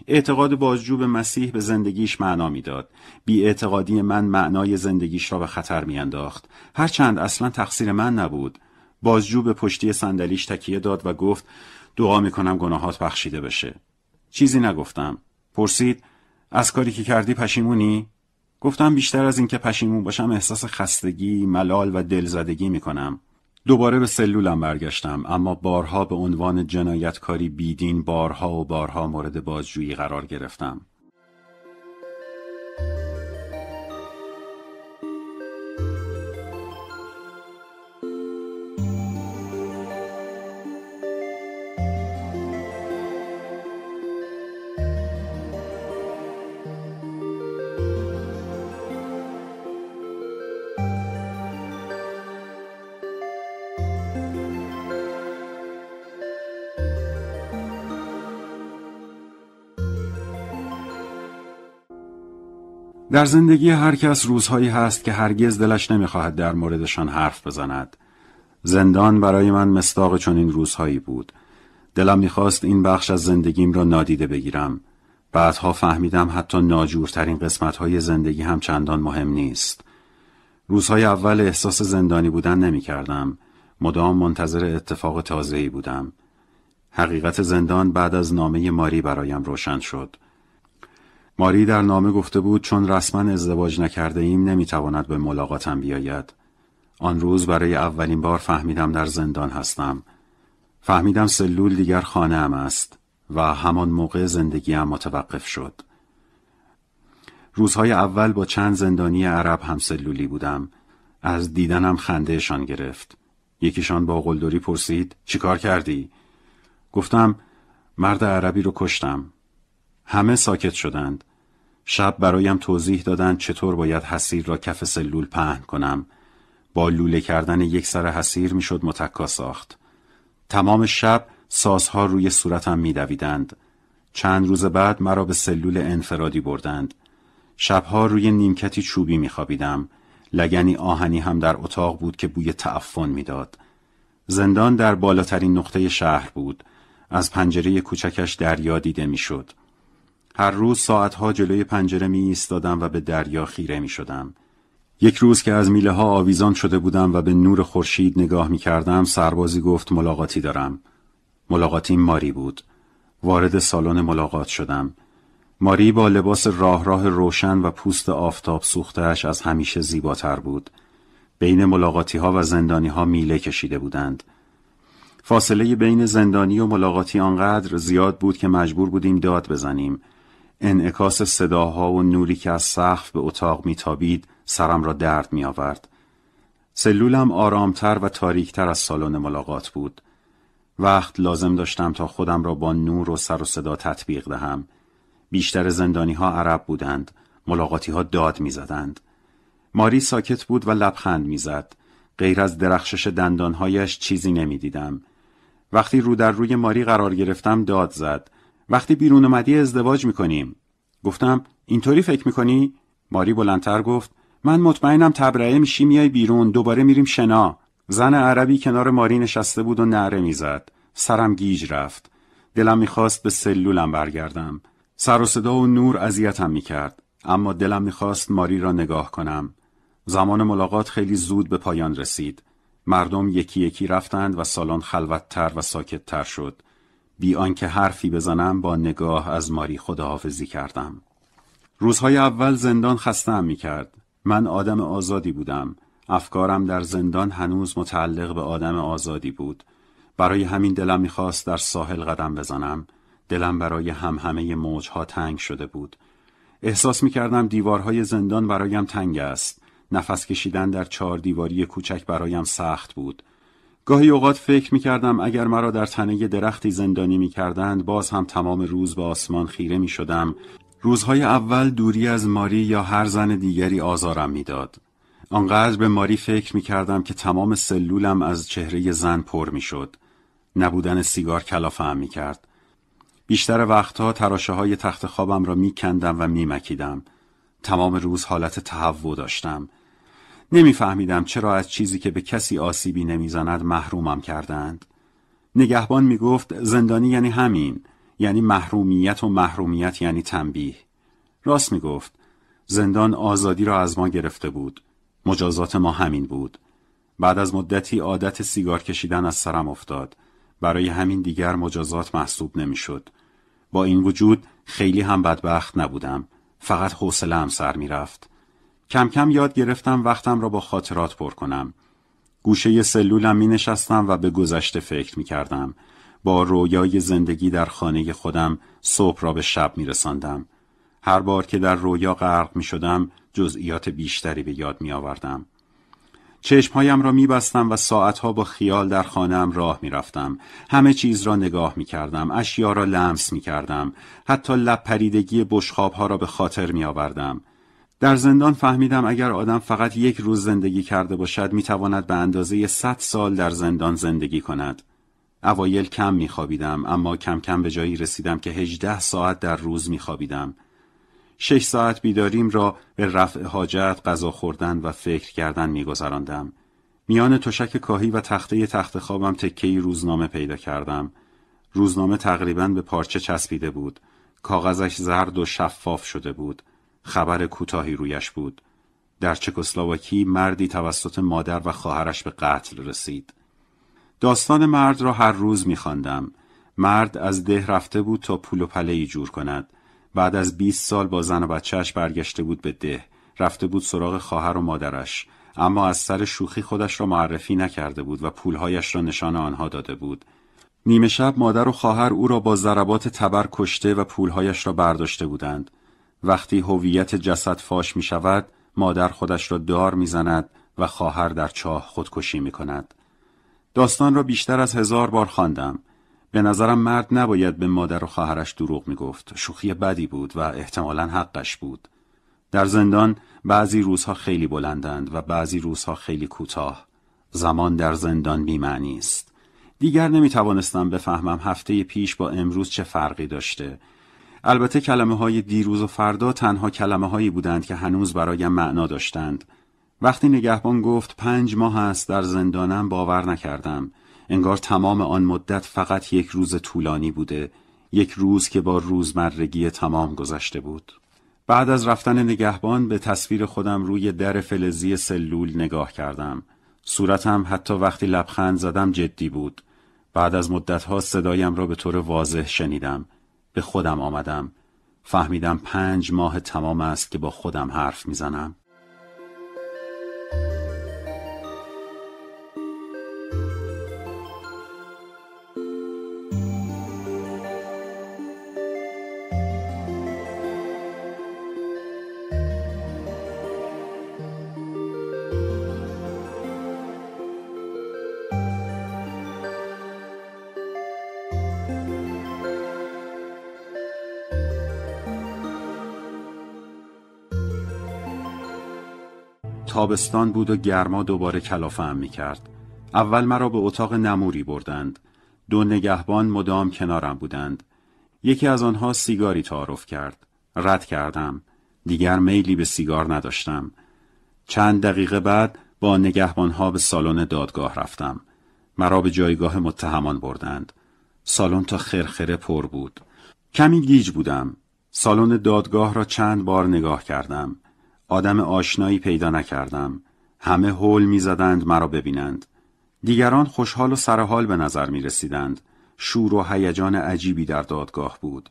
اعتقاد بازجو به مسیح به زندگیش معنا میداد بی اعتقادی من معنای زندگیش را به خطر میانداخت هرچند اصلا تقصیر من نبود بازجو به پشتی صندلیش تکیه داد و گفت دعا میکنم گناهات بخشیده بشه چیزی نگفتم پرسید از کاری که کردی پشیمونی گفتم بیشتر از اینکه پشیمون باشم احساس خستگی، ملال و دلزدگی میکنم. دوباره به سلولم برگشتم اما بارها به عنوان جنایتکاری بیدین بارها و بارها مورد بازجویی قرار گرفتم. در زندگی هر کس روزهایی هست که هرگز دلش نمیخواهد در موردشان حرف بزند. زندان برای من مستاق این روزهایی بود. دلم میخواست این بخش از زندگیم را نادیده بگیرم. بعدها فهمیدم حتی ناجورترین قسمتهای زندگی هم چندان مهم نیست. روزهای اول احساس زندانی بودن نمیکردم. مدام منتظر اتفاق تازه‌ای بودم. حقیقت زندان بعد از نامه ماری برایم روشن شد. ماری در نامه گفته بود چون رسما ازدواج نکرده ایم نمیتواند به ملاقاتم بیاید. آن روز برای اولین بار فهمیدم در زندان هستم. فهمیدم سلول دیگر خانه ام است و همان موقع زندگیم متوقف شد. روزهای اول با چند زندانی عرب هم سلولی بودم. از دیدنم خندهشان گرفت. یکیشان با قلدوری پرسید چیکار کردی؟ گفتم مرد عربی رو کشتم همه ساکت شدند شب برایم توضیح دادند چطور باید حسیر را کف سلول پهن کنم با لوله کردن یک سر حسیر میشد متکا ساخت تمام شب سازها روی صورتم میدویدند چند روز بعد مرا به سلول انفرادی بردند شبها روی نیمکتی چوبی میخوابیدم لگنی آهنی هم در اتاق بود که بوی تعفن میداد زندان در بالاترین نقطه شهر بود از پنجره کوچکش دریا دیده میشد هر روز ساعتها جلوی پنجره می ایستادم و به دریا خیره می شدم. یک روز که از میله ها آویزان شده بودم و به نور خورشید نگاه می کردم سربازی گفت ملاقاتی دارم. ملاقاتی ماری بود. وارد سالن ملاقات شدم. ماری با لباس راه راه روشن و پوست آفتاب سوختهش از همیشه زیباتر بود. بین ملاقاتی ها و زندانی ها میله کشیده بودند. فاصله بین زندانی و ملاقاتی آنقدر زیاد بود که مجبور بودیم داد بزنیم. انعکاس صداها و نوری که از سقف به اتاق میتابید سرم را درد می آورد. سلولم آرامتر و تاریکتر از سالن ملاقات بود. وقت لازم داشتم تا خودم را با نور و سر و صدا تطبیق دهم. بیشتر زندانی ها عرب بودند. ملاقاتی ها داد می زدند. ماری ساکت بود و لبخند میزد. غیر از درخشش دندانهایش چیزی نمیدیدم. وقتی رو در روی ماری قرار گرفتم داد زد. وقتی بیرون اومدی ازدواج میکنیم گفتم اینطوری فکر میکنی ماری بلندتر گفت من مطمئنم تبرعه میشی میای بیرون دوباره میریم شنا زن عربی کنار ماری نشسته بود و نعره میزد سرم گیج رفت دلم میخواست به سلولم برگردم سر و صدا و نور اذیتم میکرد اما دلم میخواست ماری را نگاه کنم زمان ملاقات خیلی زود به پایان رسید مردم یکی یکی رفتند و سالن خلوتتر و ساکتتر شد بی آنکه حرفی بزنم با نگاه از ماری خداحافظی کردم روزهای اول زندان خسته می کرد من آدم آزادی بودم افکارم در زندان هنوز متعلق به آدم آزادی بود برای همین دلم میخواست در ساحل قدم بزنم دلم برای هم همه موجها تنگ شده بود احساس کردم دیوارهای زندان برایم تنگ است نفس کشیدن در چهار دیواری کوچک برایم سخت بود گاهی اوقات فکر می کردم اگر مرا در تنه درختی زندانی می کردند باز هم تمام روز به آسمان خیره می شدم روزهای اول دوری از ماری یا هر زن دیگری آزارم میداد. آنقدر به ماری فکر می کردم که تمام سلولم از چهره زن پر می شد. نبودن سیگار هم می کرد. بیشتر وقتها تراشه های تخت خوابم را می کندم و می مکیدم. تمام روز حالت تهوع داشتم. نمیفهمیدم چرا از چیزی که به کسی آسیبی نمیزند محرومم کردند. نگهبان میگفت زندانی یعنی همین، یعنی محرومیت و محرومیت یعنی تنبیه. راست میگفت زندان آزادی را از ما گرفته بود. مجازات ما همین بود. بعد از مدتی عادت سیگار کشیدن از سرم افتاد. برای همین دیگر مجازات محسوب نمیشد. با این وجود خیلی هم بدبخت نبودم. فقط هم سر میرفت. کم کم یاد گرفتم وقتم را با خاطرات پر کنم. گوشه سلولم می نشستم و به گذشته فکر می کردم. با رویای زندگی در خانه خودم صبح را به شب می رساندم. هر بار که در رویا غرق می شدم جزئیات بیشتری به یاد می آوردم. چشمهایم را می بستم و ساعتها با خیال در خانم راه می رفتم. همه چیز را نگاه می کردم. اشیا را لمس می کردم. حتی لپریدگی پریدگی ها را به خاطر می آوردم. در زندان فهمیدم اگر آدم فقط یک روز زندگی کرده باشد میتواند به اندازه 100 سال در زندان زندگی کند. اوایل کم میخوابیدم اما کم کم به جایی رسیدم که 18 ساعت در روز میخوابیدم. 6 ساعت بیداریم را به رفع حاجت، غذا خوردن و فکر کردن میگذراندم. میان تشک کاهی و تخته تخت خوابم تکهی روزنامه پیدا کردم. روزنامه تقریبا به پارچه چسبیده بود. کاغذش زرد و شفاف شده بود. خبر کوتاهی رویش بود در چکسلواکی مردی توسط مادر و خواهرش به قتل رسید داستان مرد را هر روز میخواندم مرد از ده رفته بود تا پول و پله جور کند بعد از 20 سال با زن و بچهش برگشته بود به ده رفته بود سراغ خواهر و مادرش اما از سر شوخی خودش را معرفی نکرده بود و پولهایش را نشان آنها داده بود نیمه شب مادر و خواهر او را با ضربات تبر کشته و پولهایش را برداشته بودند وقتی هویت جسد فاش می شود مادر خودش را دار می زند و خواهر در چاه خودکشی می کند. داستان را بیشتر از هزار بار خواندم. به نظرم مرد نباید به مادر و خواهرش دروغ می گفت. شوخی بدی بود و احتمالا حقش بود. در زندان بعضی روزها خیلی بلندند و بعضی روزها خیلی کوتاه. زمان در زندان بیمعنی است. دیگر نمی توانستم بفهمم هفته پیش با امروز چه فرقی داشته البته کلمه های دیروز و فردا تنها کلمه هایی بودند که هنوز برایم معنا داشتند وقتی نگهبان گفت پنج ماه است در زندانم باور نکردم انگار تمام آن مدت فقط یک روز طولانی بوده یک روز که با روزمرگی تمام گذشته بود بعد از رفتن نگهبان به تصویر خودم روی در فلزی سلول نگاه کردم صورتم حتی وقتی لبخند زدم جدی بود بعد از مدتها صدایم را به طور واضح شنیدم به خودم آمدم فهمیدم پنج ماه تمام است که با خودم حرف میزنم تابستان بود و گرما دوباره کلافم می کرد. اول مرا به اتاق نموری بردند. دو نگهبان مدام کنارم بودند. یکی از آنها سیگاری تعارف کرد. رد کردم. دیگر میلی به سیگار نداشتم. چند دقیقه بعد با نگهبانها به سالن دادگاه رفتم. مرا به جایگاه متهمان بردند. سالن تا خرخره پر بود. کمی گیج بودم. سالن دادگاه را چند بار نگاه کردم. آدم آشنایی پیدا نکردم همه هول میزدند مرا ببینند دیگران خوشحال و سرحال به نظر می رسیدند شور و هیجان عجیبی در دادگاه بود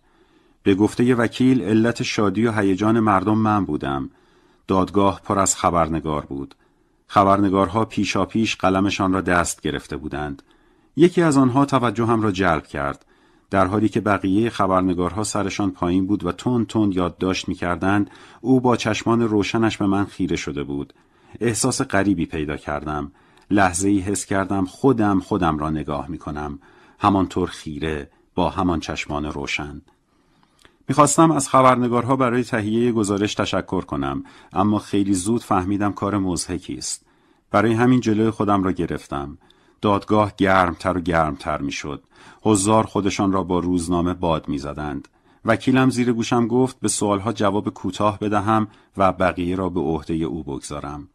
به گفته وکیل علت شادی و هیجان مردم من بودم دادگاه پر از خبرنگار بود خبرنگارها پیشاپیش قلمشان را دست گرفته بودند یکی از آنها توجه هم را جلب کرد در حالی که بقیه خبرنگارها سرشان پایین بود و یاد داشت یادداشت میکردند او با چشمان روشنش به من خیره شده بود احساس غریبی پیدا کردم لحظه ای حس کردم خودم خودم را نگاه می کنم همانطور خیره با همان چشمان روشن میخواستم از خبرنگارها برای تهیه گزارش تشکر کنم اما خیلی زود فهمیدم کار مزهکی است برای همین جلوی خودم را گرفتم دادگاه گرمتر و گرمتر شد حضار خودشان را با روزنامه باد زدند وکیلم زیر گوشم گفت به سوالها جواب کوتاه بدهم و بقیه را به عهده او بگذارم.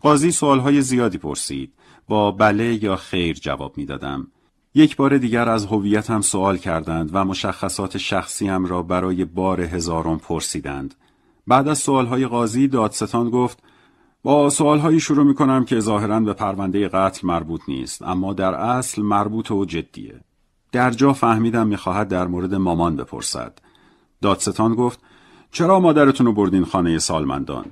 قاضی سوالهای زیادی پرسید. با بله یا خیر جواب دادم یک بار دیگر از هویتم سوال کردند و مشخصات شخصیم را برای بار هزارم پرسیدند. بعد از سوالهای قاضی دادستان گفت با سوالهایی شروع می کنم که ظاهرا به پرونده قتل مربوط نیست اما در اصل مربوط و جدیه. در جا فهمیدم میخواهد در مورد مامان بپرسد. دادستان گفت چرا مادرتون رو بردین خانه سالمندان؟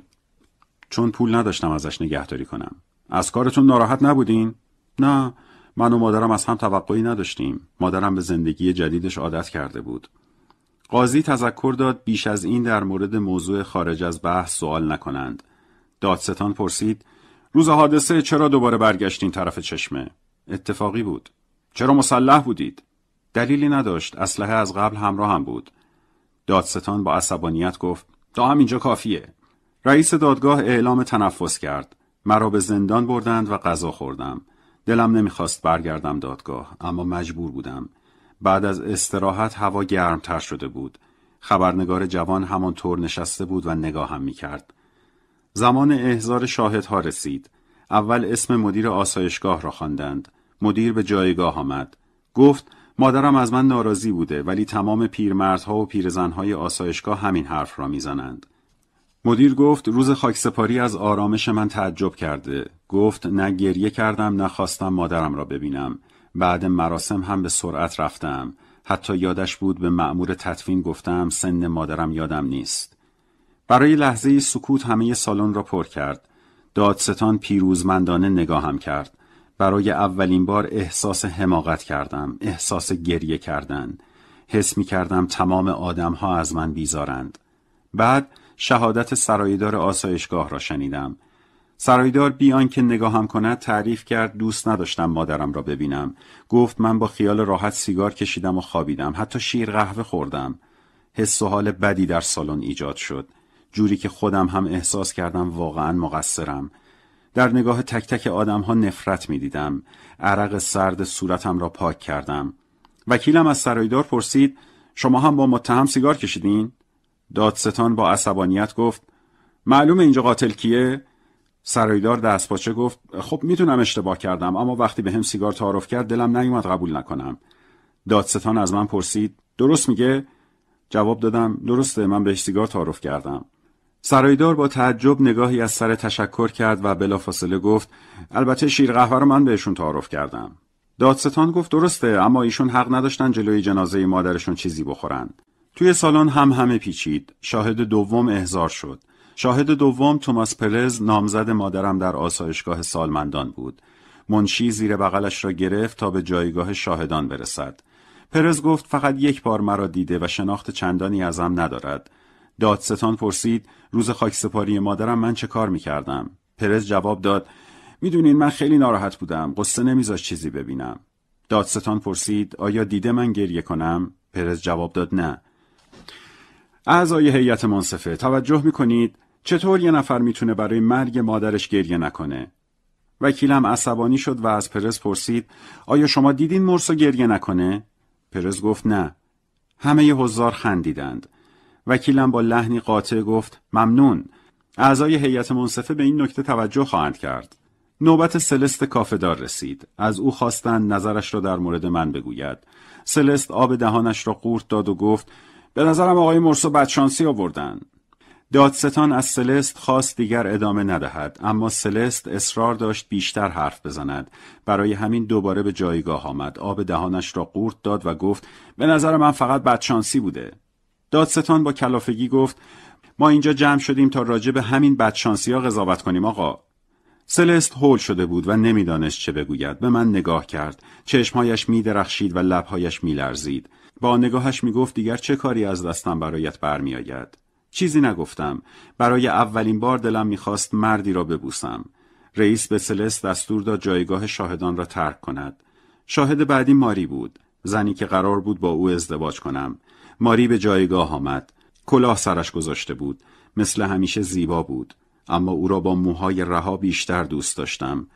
چون پول نداشتم ازش نگهداری کنم. از کارتون ناراحت نبودین؟ نه، من و مادرم از هم توقعی نداشتیم. مادرم به زندگی جدیدش عادت کرده بود. قاضی تذکر داد بیش از این در مورد موضوع خارج از بحث سوال نکنند. دادستان پرسید روز حادثه چرا دوباره برگشتین طرف چشمه؟ اتفاقی بود. چرا مسلح بودید؟ دلیلی نداشت. اسلحه از قبل همراه هم بود. دادستان با عصبانیت گفت هم اینجا کافیه. رئیس دادگاه اعلام تنفس کرد. مرا به زندان بردند و غذا خوردم. دلم نمیخواست برگردم دادگاه اما مجبور بودم. بعد از استراحت هوا گرمتر شده بود. خبرنگار جوان همانطور نشسته بود و نگاهم میکرد. زمان احضار شاهدها رسید. اول اسم مدیر آسایشگاه را خواندند. مدیر به جایگاه آمد. گفت مادرم از من ناراضی بوده ولی تمام پیرمردها و پیرزنهای آسایشگاه همین حرف را میزنند. مدیر گفت روز خاکسپاری از آرامش من تعجب کرده. گفت نه گریه کردم نه خواستم مادرم را ببینم. بعد مراسم هم به سرعت رفتم. حتی یادش بود به معمور تطفین گفتم سن مادرم یادم نیست. برای لحظه سکوت همه سالن را پر کرد. دادستان پیروزمندانه نگاهم کرد. برای اولین بار احساس حماقت کردم، احساس گریه کردن. حس می کردم تمام آدم ها از من بیزارند. بعد شهادت سرایدار آسایشگاه را شنیدم. سرایدار بیان که نگاهم کند تعریف کرد دوست نداشتم مادرم را ببینم. گفت من با خیال راحت سیگار کشیدم و خوابیدم. حتی شیر قهوه خوردم. حس و حال بدی در سالن ایجاد شد. جوری که خودم هم احساس کردم واقعا مقصرم در نگاه تک تک آدم ها نفرت می دیدم. عرق سرد صورتم را پاک کردم وکیلم از سرایدار پرسید شما هم با متهم سیگار کشیدین؟ دادستان با عصبانیت گفت معلوم اینجا قاتل کیه؟ سرایدار دستپاچه گفت خب میدونم اشتباه کردم اما وقتی به هم سیگار تعارف کرد دلم نیومد قبول نکنم دادستان از من پرسید درست میگه؟ جواب دادم درسته من بهش سیگار تعارف کردم سرایدار با تعجب نگاهی از سر تشکر کرد و بلافاصله گفت البته شیر قهوه رو من بهشون تعارف کردم دادستان گفت درسته اما ایشون حق نداشتن جلوی جنازه مادرشون چیزی بخورن توی سالن هم همه پیچید شاهد دوم احضار شد شاهد دوم توماس پرز نامزد مادرم در آسایشگاه سالمندان بود منشی زیر بغلش را گرفت تا به جایگاه شاهدان برسد پرز گفت فقط یک بار مرا دیده و شناخت چندانی ازم ندارد دادستان پرسید روز خاکسپاری مادرم من چه کار میکردم پرز جواب داد میدونین من خیلی ناراحت بودم قصه نمیذاش چیزی ببینم دادستان پرسید آیا دیده من گریه کنم پرز جواب داد نه اعضای هیئت منصفه توجه میکنید چطور یه نفر میتونه برای مرگ مادرش گریه نکنه وکیلم عصبانی شد و از پرز پرسید آیا شما دیدین مرسو گریه نکنه پرز گفت نه همه حضار خندیدند وکیلم با لحنی قاطع گفت ممنون اعضای هیئت منصفه به این نکته توجه خواهند کرد نوبت سلست کافهدار رسید از او خواستند نظرش را در مورد من بگوید سلست آب دهانش را قورت داد و گفت به نظرم آقای مرسو بدشانسی آوردن دادستان از سلست خواست دیگر ادامه ندهد اما سلست اصرار داشت بیشتر حرف بزند برای همین دوباره به جایگاه آمد آب دهانش را قورت داد و گفت به نظر من فقط بدشانسی بوده دادستان با کلافگی گفت ما اینجا جمع شدیم تا راجع به همین بدشانسی ها قضاوت کنیم آقا سلست هول شده بود و نمیدانست چه بگوید به من نگاه کرد چشمهایش می درخشید و لبهایش می لرزید با نگاهش می گفت دیگر چه کاری از دستم برایت برمیآید چیزی نگفتم برای اولین بار دلم خواست مردی را ببوسم رئیس به سلست دستور داد جایگاه شاهدان را ترک کند شاهد بعدی ماری بود زنی که قرار بود با او ازدواج کنم ماری به جایگاه آمد. کلاه سرش گذاشته بود. مثل همیشه زیبا بود. اما او را با موهای رها بیشتر دوست داشتم.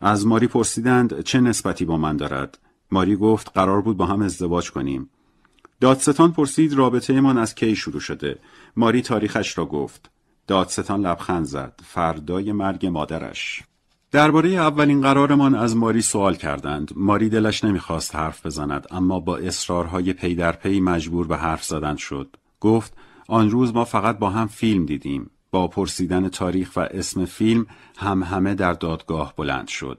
از ماری پرسیدند چه نسبتی با من دارد. ماری گفت قرار بود با هم ازدواج کنیم. دادستان پرسید رابطه ایمان از کی شروع شده. ماری تاریخش را گفت. دادستان لبخند زد. فردای مرگ مادرش. درباره اولین قرارمان از ماری سوال کردند. ماری دلش نمیخواست حرف بزند اما با اصرارهای پی در پی مجبور به حرف زدن شد. گفت آن روز ما فقط با هم فیلم دیدیم. با پرسیدن تاریخ و اسم فیلم هم همه در دادگاه بلند شد.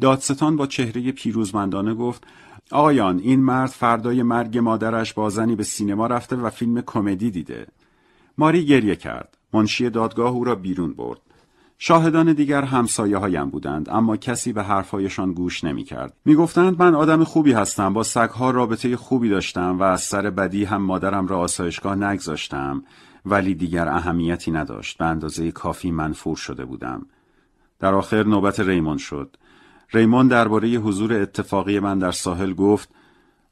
دادستان با چهره پیروزمندانه گفت آیان این مرد فردای مرگ مادرش با زنی به سینما رفته و فیلم کمدی دیده. ماری گریه کرد. منشی دادگاه او را بیرون برد. شاهدان دیگر همسایه هایم بودند اما کسی به حرفهایشان گوش نمی کرد. می گفتند من آدم خوبی هستم با سگها رابطه خوبی داشتم و از سر بدی هم مادرم را آسایشگاه نگذاشتم ولی دیگر اهمیتی نداشت به اندازه کافی منفور شده بودم. در آخر نوبت ریمون شد. ریمون درباره حضور اتفاقی من در ساحل گفت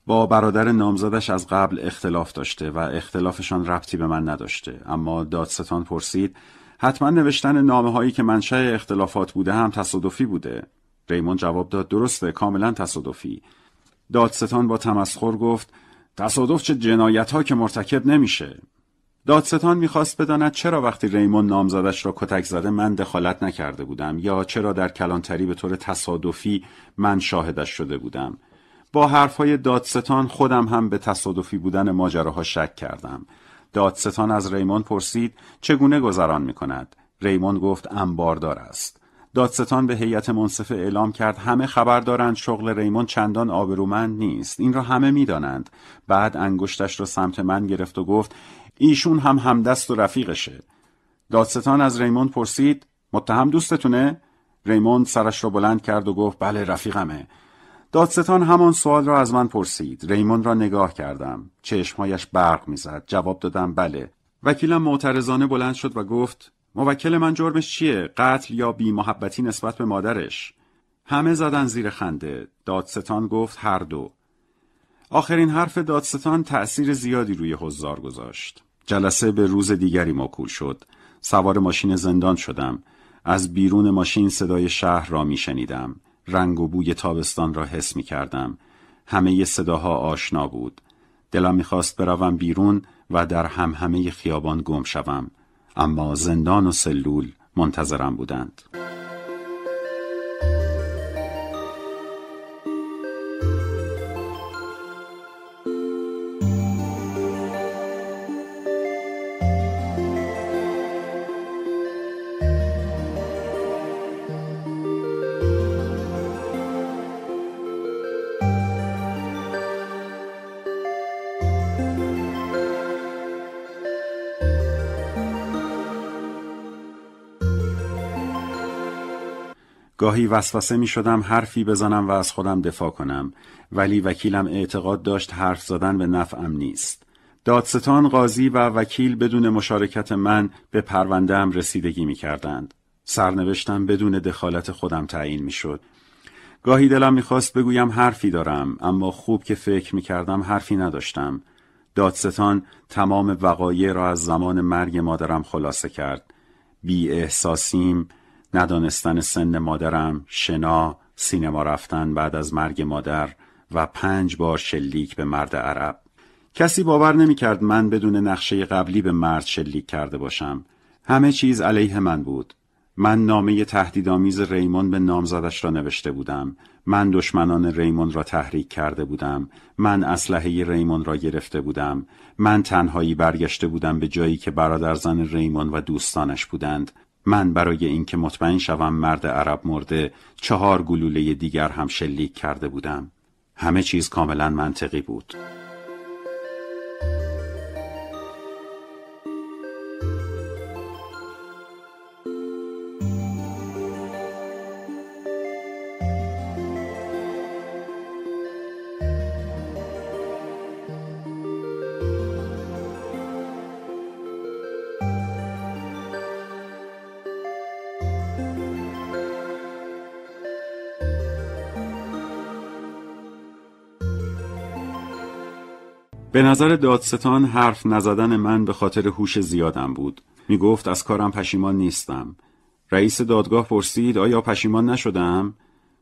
با برادر نامزدش از قبل اختلاف داشته و اختلافشان ربطی به من نداشته اما دادستان پرسید حتما نوشتن نامه هایی که منشأ اختلافات بوده هم تصادفی بوده ریمون جواب داد درسته کاملا تصادفی دادستان با تمسخر گفت تصادف چه جنایت ها که مرتکب نمیشه دادستان میخواست بداند چرا وقتی ریمون نامزدش را کتک زده من دخالت نکرده بودم یا چرا در کلانتری به طور تصادفی من شاهدش شده بودم با حرفهای دادستان خودم هم به تصادفی بودن ماجراها شک کردم دادستان از ریموند پرسید چگونه گذران می کند؟ ریموند گفت انباردار است. دادستان به هیئت منصفه اعلام کرد همه خبر دارند شغل ریمون چندان آبرومند نیست این را همه دانند. بعد انگشتش را سمت من گرفت و گفت ایشون هم همدست و رفیقشه دادستان از ریموند پرسید متهم دوستتونه ریموند سرش را بلند کرد و گفت بله رفیقمه دادستان همان سوال را از من پرسید ریمون را نگاه کردم چشمهایش برق میزد جواب دادم بله وکیلم معترضانه بلند شد و گفت موکل من جرمش چیه قتل یا بی محبتی نسبت به مادرش همه زدن زیر خنده دادستان گفت هر دو آخرین حرف دادستان تأثیر زیادی روی حضار گذاشت جلسه به روز دیگری موکول شد سوار ماشین زندان شدم از بیرون ماشین صدای شهر را می رنگ و بوی تابستان را حس می کردم. همه صداها آشنا بود. دلم میخواست بروم بیرون و در هم همه خیابان گم شوم. اما زندان و سلول منتظرم بودند. گاهی وسوسه می شدم حرفی بزنم و از خودم دفاع کنم ولی وکیلم اعتقاد داشت حرف زدن به نفعم نیست. دادستان قاضی و وکیل بدون مشارکت من به پروندهم رسیدگی می کردند. سرنوشتم بدون دخالت خودم تعیین می شد. گاهی دلم خواست بگویم حرفی دارم اما خوب که فکر می کردم حرفی نداشتم. دادستان تمام وقایع را از زمان مرگ مادرم خلاصه کرد. بی احساسیم، ندانستن سن مادرم، شنا، سینما رفتن بعد از مرگ مادر و پنج بار شلیک به مرد عرب. کسی باور کرد من بدون نقشه قبلی به مرد شلیک کرده باشم. همه چیز علیه من بود. من نامه تهدیدآمیز ریمون به نامزدش را نوشته بودم. من دشمنان ریمون را تحریک کرده بودم. من اسلحه ریمون را گرفته بودم. من تنهایی برگشته بودم به جایی که برادر زن ریمون و دوستانش بودند. من برای اینکه مطمئن شوم مرد عرب مرده چهار گلوله دیگر هم شلیک کرده بودم همه چیز کاملا منطقی بود به نظر دادستان حرف نزدن من به خاطر هوش زیادم بود. می گفت از کارم پشیمان نیستم. رئیس دادگاه پرسید آیا پشیمان نشدم؟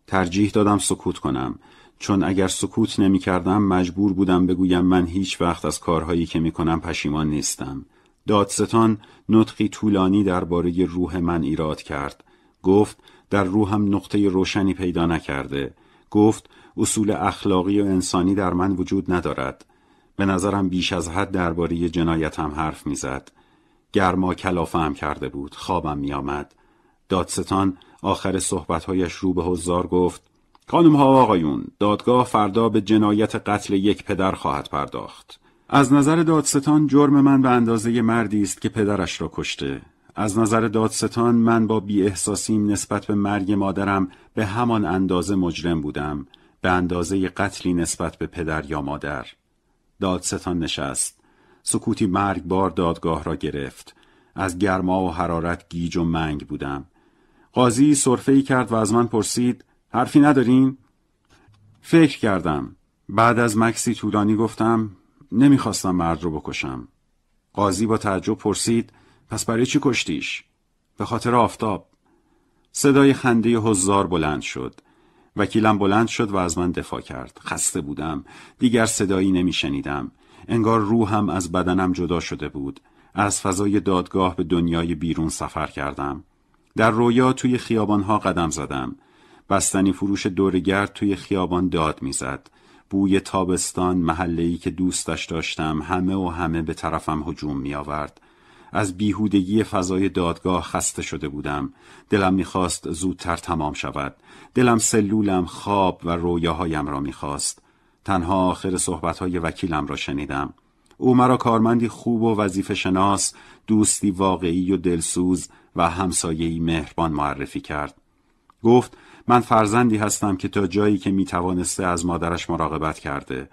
ترجیح دادم سکوت کنم چون اگر سکوت نمی کردم مجبور بودم بگویم من هیچ وقت از کارهایی که می کنم پشیمان نیستم. دادستان نطقی طولانی درباره روح من ایراد کرد. گفت در روحم نقطه روشنی پیدا نکرده. گفت اصول اخلاقی و انسانی در من وجود ندارد. به نظرم بیش از حد درباره جنایتم حرف میزد. گرما هم کرده بود. خوابم آمد دادستان آخر صحبتهایش رو به حضار گفت خانم ها آقایون دادگاه فردا به جنایت قتل یک پدر خواهد پرداخت از نظر دادستان جرم من به اندازه مردی است که پدرش را کشته از نظر دادستان من با بی احساسیم نسبت به مرگ مادرم به همان اندازه مجرم بودم به اندازه قتلی نسبت به پدر یا مادر دادستان نشست سکوتی بار دادگاه را گرفت از گرما و حرارت گیج و منگ بودم قاضی صرفه کرد و از من پرسید حرفی ندارین؟ فکر کردم بعد از مکسی طولانی گفتم نمیخواستم مرد رو بکشم قاضی با تعجب پرسید پس برای چی کشتیش؟ به خاطر آفتاب صدای خنده هزار بلند شد وکیلم بلند شد و از من دفاع کرد. خسته بودم. دیگر صدایی نمیشنیدم. انگار روحم از بدنم جدا شده بود. از فضای دادگاه به دنیای بیرون سفر کردم. در رویا توی خیابانها قدم زدم. بستنی فروش دورگرد توی خیابان داد میزد. بوی تابستان محله‌ای که دوستش داشتم همه و همه به طرفم هجوم می آورد. از بیهودگی فضای دادگاه خسته شده بودم دلم میخواست زودتر تمام شود دلم سلولم خواب و رویاهایم را میخواست تنها آخر صحبتهای وکیلم را شنیدم او مرا کارمندی خوب و وظیف شناس دوستی واقعی و دلسوز و همسایهی مهربان معرفی کرد گفت من فرزندی هستم که تا جایی که میتوانسته از مادرش مراقبت کرده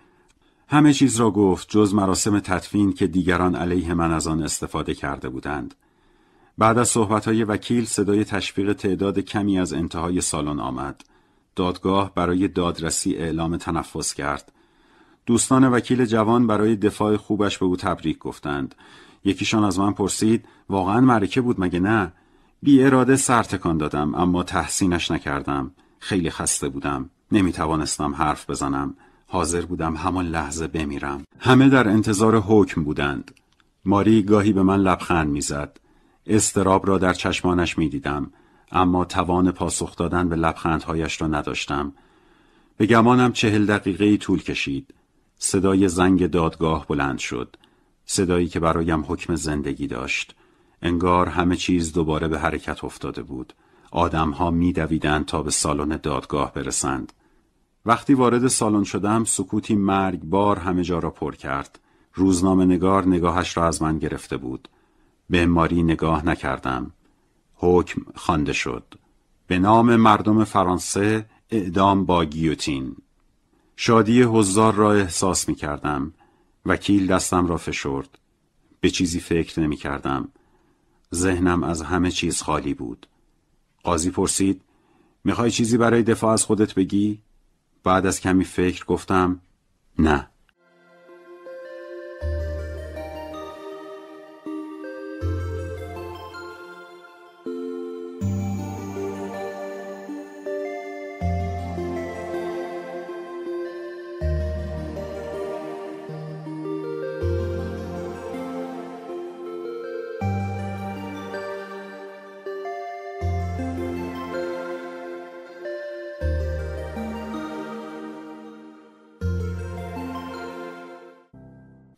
همه چیز را گفت جز مراسم تدفین که دیگران علیه من از آن استفاده کرده بودند. بعد از صحبتهای وکیل صدای تشویق تعداد کمی از انتهای سالن آمد. دادگاه برای دادرسی اعلام تنفس کرد. دوستان وکیل جوان برای دفاع خوبش به او تبریک گفتند. یکیشان از من پرسید واقعا مرکه بود مگه نه؟ بی اراده سر تکان دادم اما تحسینش نکردم. خیلی خسته بودم. نمی توانستم حرف بزنم. حاضر بودم همان لحظه بمیرم همه در انتظار حکم بودند ماری گاهی به من لبخند میزد استراب را در چشمانش میدیدم اما توان پاسخ دادن به لبخندهایش را نداشتم به گمانم چهل دقیقه ای طول کشید صدای زنگ دادگاه بلند شد صدایی که برایم حکم زندگی داشت انگار همه چیز دوباره به حرکت افتاده بود آدمها میدویدند تا به سالن دادگاه برسند وقتی وارد سالن شدم سکوتی مرگبار همه جا را پر کرد روزنامه نگار نگاهش را از من گرفته بود به ماری نگاه نکردم حکم خوانده شد به نام مردم فرانسه اعدام با گیوتین شادی حضار را احساس می کردم وکیل دستم را فشرد به چیزی فکر نمی کردم ذهنم از همه چیز خالی بود قاضی پرسید میخوای چیزی برای دفاع از خودت بگی؟ بعد از کمی فکر گفتم نه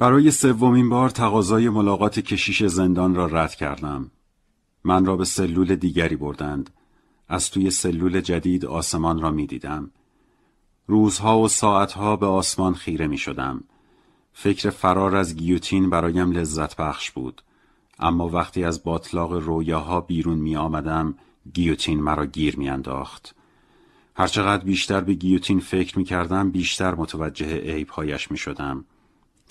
برای سومین بار تقاضای ملاقات کشیش زندان را رد کردم. من را به سلول دیگری بردند. از توی سلول جدید آسمان را می دیدم. روزها و ساعتها به آسمان خیره می شدم. فکر فرار از گیوتین برایم لذت بخش بود. اما وقتی از باطلاق رویاها بیرون می آمدم، گیوتین مرا گیر می انداخت. هرچقدر بیشتر به گیوتین فکر می کردم، بیشتر متوجه عیبهایش می شدم.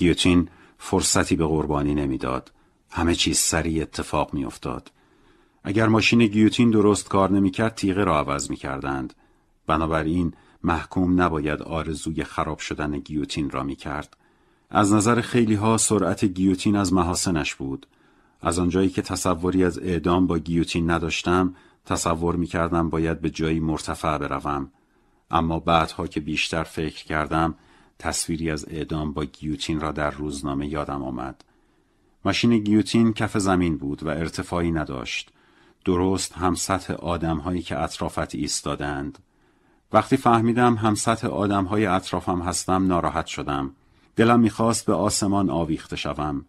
گیوتین فرصتی به قربانی نمیداد. همه چیز سریع اتفاق میافتاد. اگر ماشین گیوتین درست کار نمیکرد تیغه را عوض میکردند. بنابراین محکوم نباید آرزوی خراب شدن گیوتین را میکرد. از نظر خیلی ها سرعت گیوتین از محاسنش بود. از آنجایی که تصوری از اعدام با گیوتین نداشتم، تصور میکردم باید به جایی مرتفع بروم. اما بعدها که بیشتر فکر کردم، تصویری از اعدام با گیوتین را در روزنامه یادم آمد. ماشین گیوتین کف زمین بود و ارتفاعی نداشت. درست هم سطح آدم هایی که اطرافت ایستادند. وقتی فهمیدم هم سطح آدم های اطرافم هستم ناراحت شدم. دلم میخواست به آسمان آویخته شوم.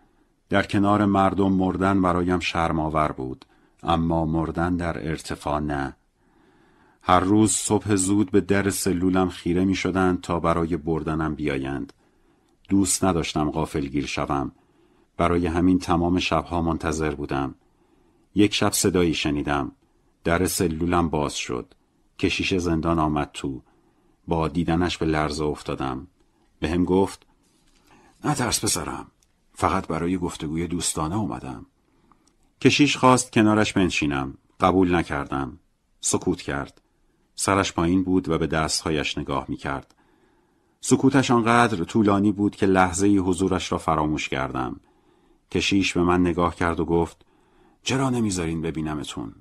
در کنار مردم مردن برایم شرماور بود. اما مردن در ارتفاع نه. هر روز صبح زود به در سلولم خیره می شدند تا برای بردنم بیایند. دوست نداشتم غافلگیر شوم. برای همین تمام شبها منتظر بودم. یک شب صدایی شنیدم. در سلولم باز شد. کشیش زندان آمد تو. با دیدنش به لرزه افتادم. به هم گفت نه ترس پسرم. فقط برای گفتگوی دوستانه اومدم. کشیش خواست کنارش بنشینم. قبول نکردم. سکوت کرد. سرش پایین بود و به دستهایش نگاه می سکوتش آنقدر طولانی بود که لحظه حضورش را فراموش کردم. کشیش به من نگاه کرد و گفت چرا نمیذارین ببینمتون؟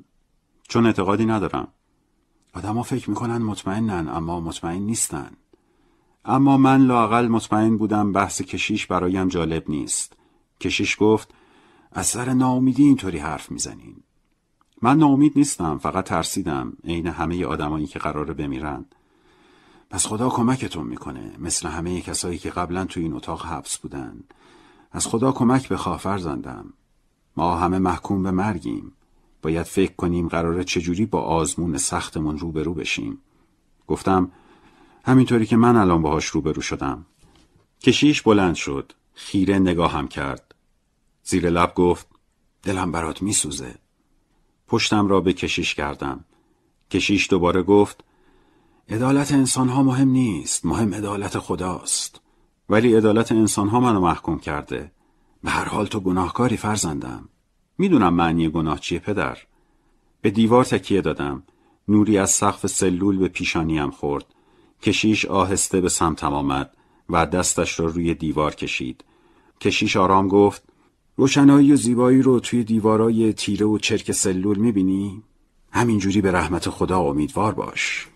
چون اعتقادی ندارم. ها فکر میکنن مطمئنن اما مطمئن نیستن. اما من لاقل مطمئن بودم بحث کشیش برایم جالب نیست. کشیش گفت از سر ناامیدی اینطوری حرف میزنین. من ناامید نیستم فقط ترسیدم عین همه آدمایی که قراره بمیرن پس خدا کمکتون میکنه مثل همه کسایی که قبلا تو این اتاق حبس بودن از خدا کمک بخواه فرزندم ما همه محکوم به مرگیم باید فکر کنیم قراره چجوری با آزمون سختمون روبرو بشیم گفتم همینطوری که من الان باهاش روبرو شدم کشیش بلند شد خیره نگاهم کرد زیر لب گفت دلم برات میسوزه پشتم را به کشیش کردم. کشیش دوباره گفت عدالت انسانها مهم نیست مهم عدالت خداست ولی عدالت انسانها منو محکوم کرده به هر حال تو گناهکاری فرزندم میدونم معنی گناه چیه پدر به دیوار تکیه دادم نوری از سقف سلول به پیشانیم خورد کشیش آهسته به سمتم آمد و دستش را رو روی دیوار کشید کشیش آرام گفت روشنایی و زیبایی رو توی دیوارای تیره و چرک سلول میبینی؟ همینجوری به رحمت خدا امیدوار باش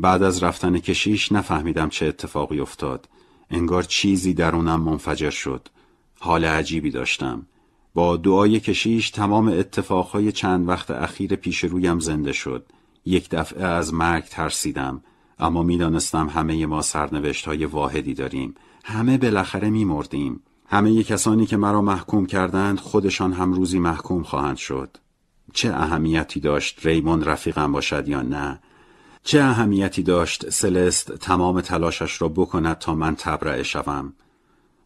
بعد از رفتن کشیش نفهمیدم چه اتفاقی افتاد انگار چیزی درونم منفجر شد حال عجیبی داشتم با دعای کشیش تمام اتفاقهای چند وقت اخیر پیش رویم زنده شد یک دفعه از مرگ ترسیدم اما میدانستم همه ما سرنوشت های واحدی داریم همه بالاخره میمردیم همه کسانی که مرا محکوم کردند خودشان هم روزی محکوم خواهند شد چه اهمیتی داشت ریمون رفیقم باشد یا نه چه اهمیتی داشت سلست تمام تلاشش را بکند تا من تبرعه شوم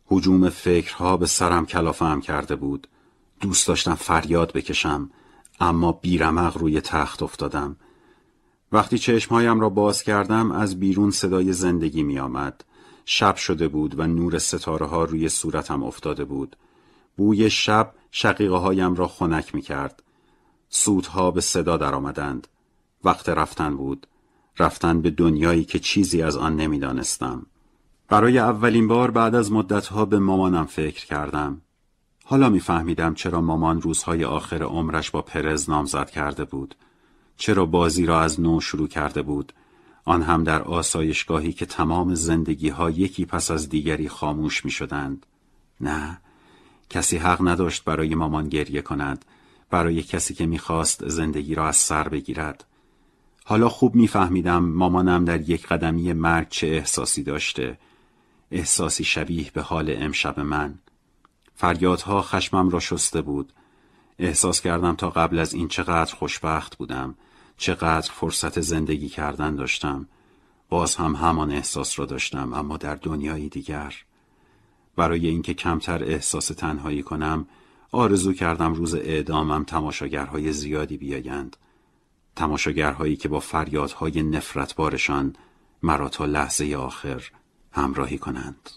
حجوم فکرها به سرم کلافم کرده بود دوست داشتم فریاد بکشم اما بیرمغ روی تخت افتادم وقتی چشمهایم را باز کردم از بیرون صدای زندگی می آمد شب شده بود و نور ستاره ها روی صورتم افتاده بود. بوی شب شقیقه هایم را خنک می کرد. سودها به صدا درآمدند. وقت رفتن بود. رفتن به دنیایی که چیزی از آن نمیدانستم. برای اولین بار بعد از مدتها به مامانم فکر کردم. حالا می فهمیدم چرا مامان روزهای آخر عمرش با پرز نامزد کرده بود. چرا بازی را از نو شروع کرده بود آن هم در آسایشگاهی که تمام زندگی ها یکی پس از دیگری خاموش می شدند. نه، کسی حق نداشت برای مامان گریه کند، برای کسی که میخواست زندگی را از سر بگیرد. حالا خوب میفهمیدم مامانم در یک قدمی مرگ چه احساسی داشته، احساسی شبیه به حال امشب من. فریادها خشمم را شسته بود، احساس کردم تا قبل از این چقدر خوشبخت بودم، چقدر فرصت زندگی کردن داشتم باز هم همان احساس را داشتم اما در دنیایی دیگر برای اینکه کمتر احساس تنهایی کنم آرزو کردم روز اعدامم تماشاگرهای زیادی بیایند تماشاگرهایی که با فریادهای نفرتبارشان مرا تا لحظه آخر همراهی کنند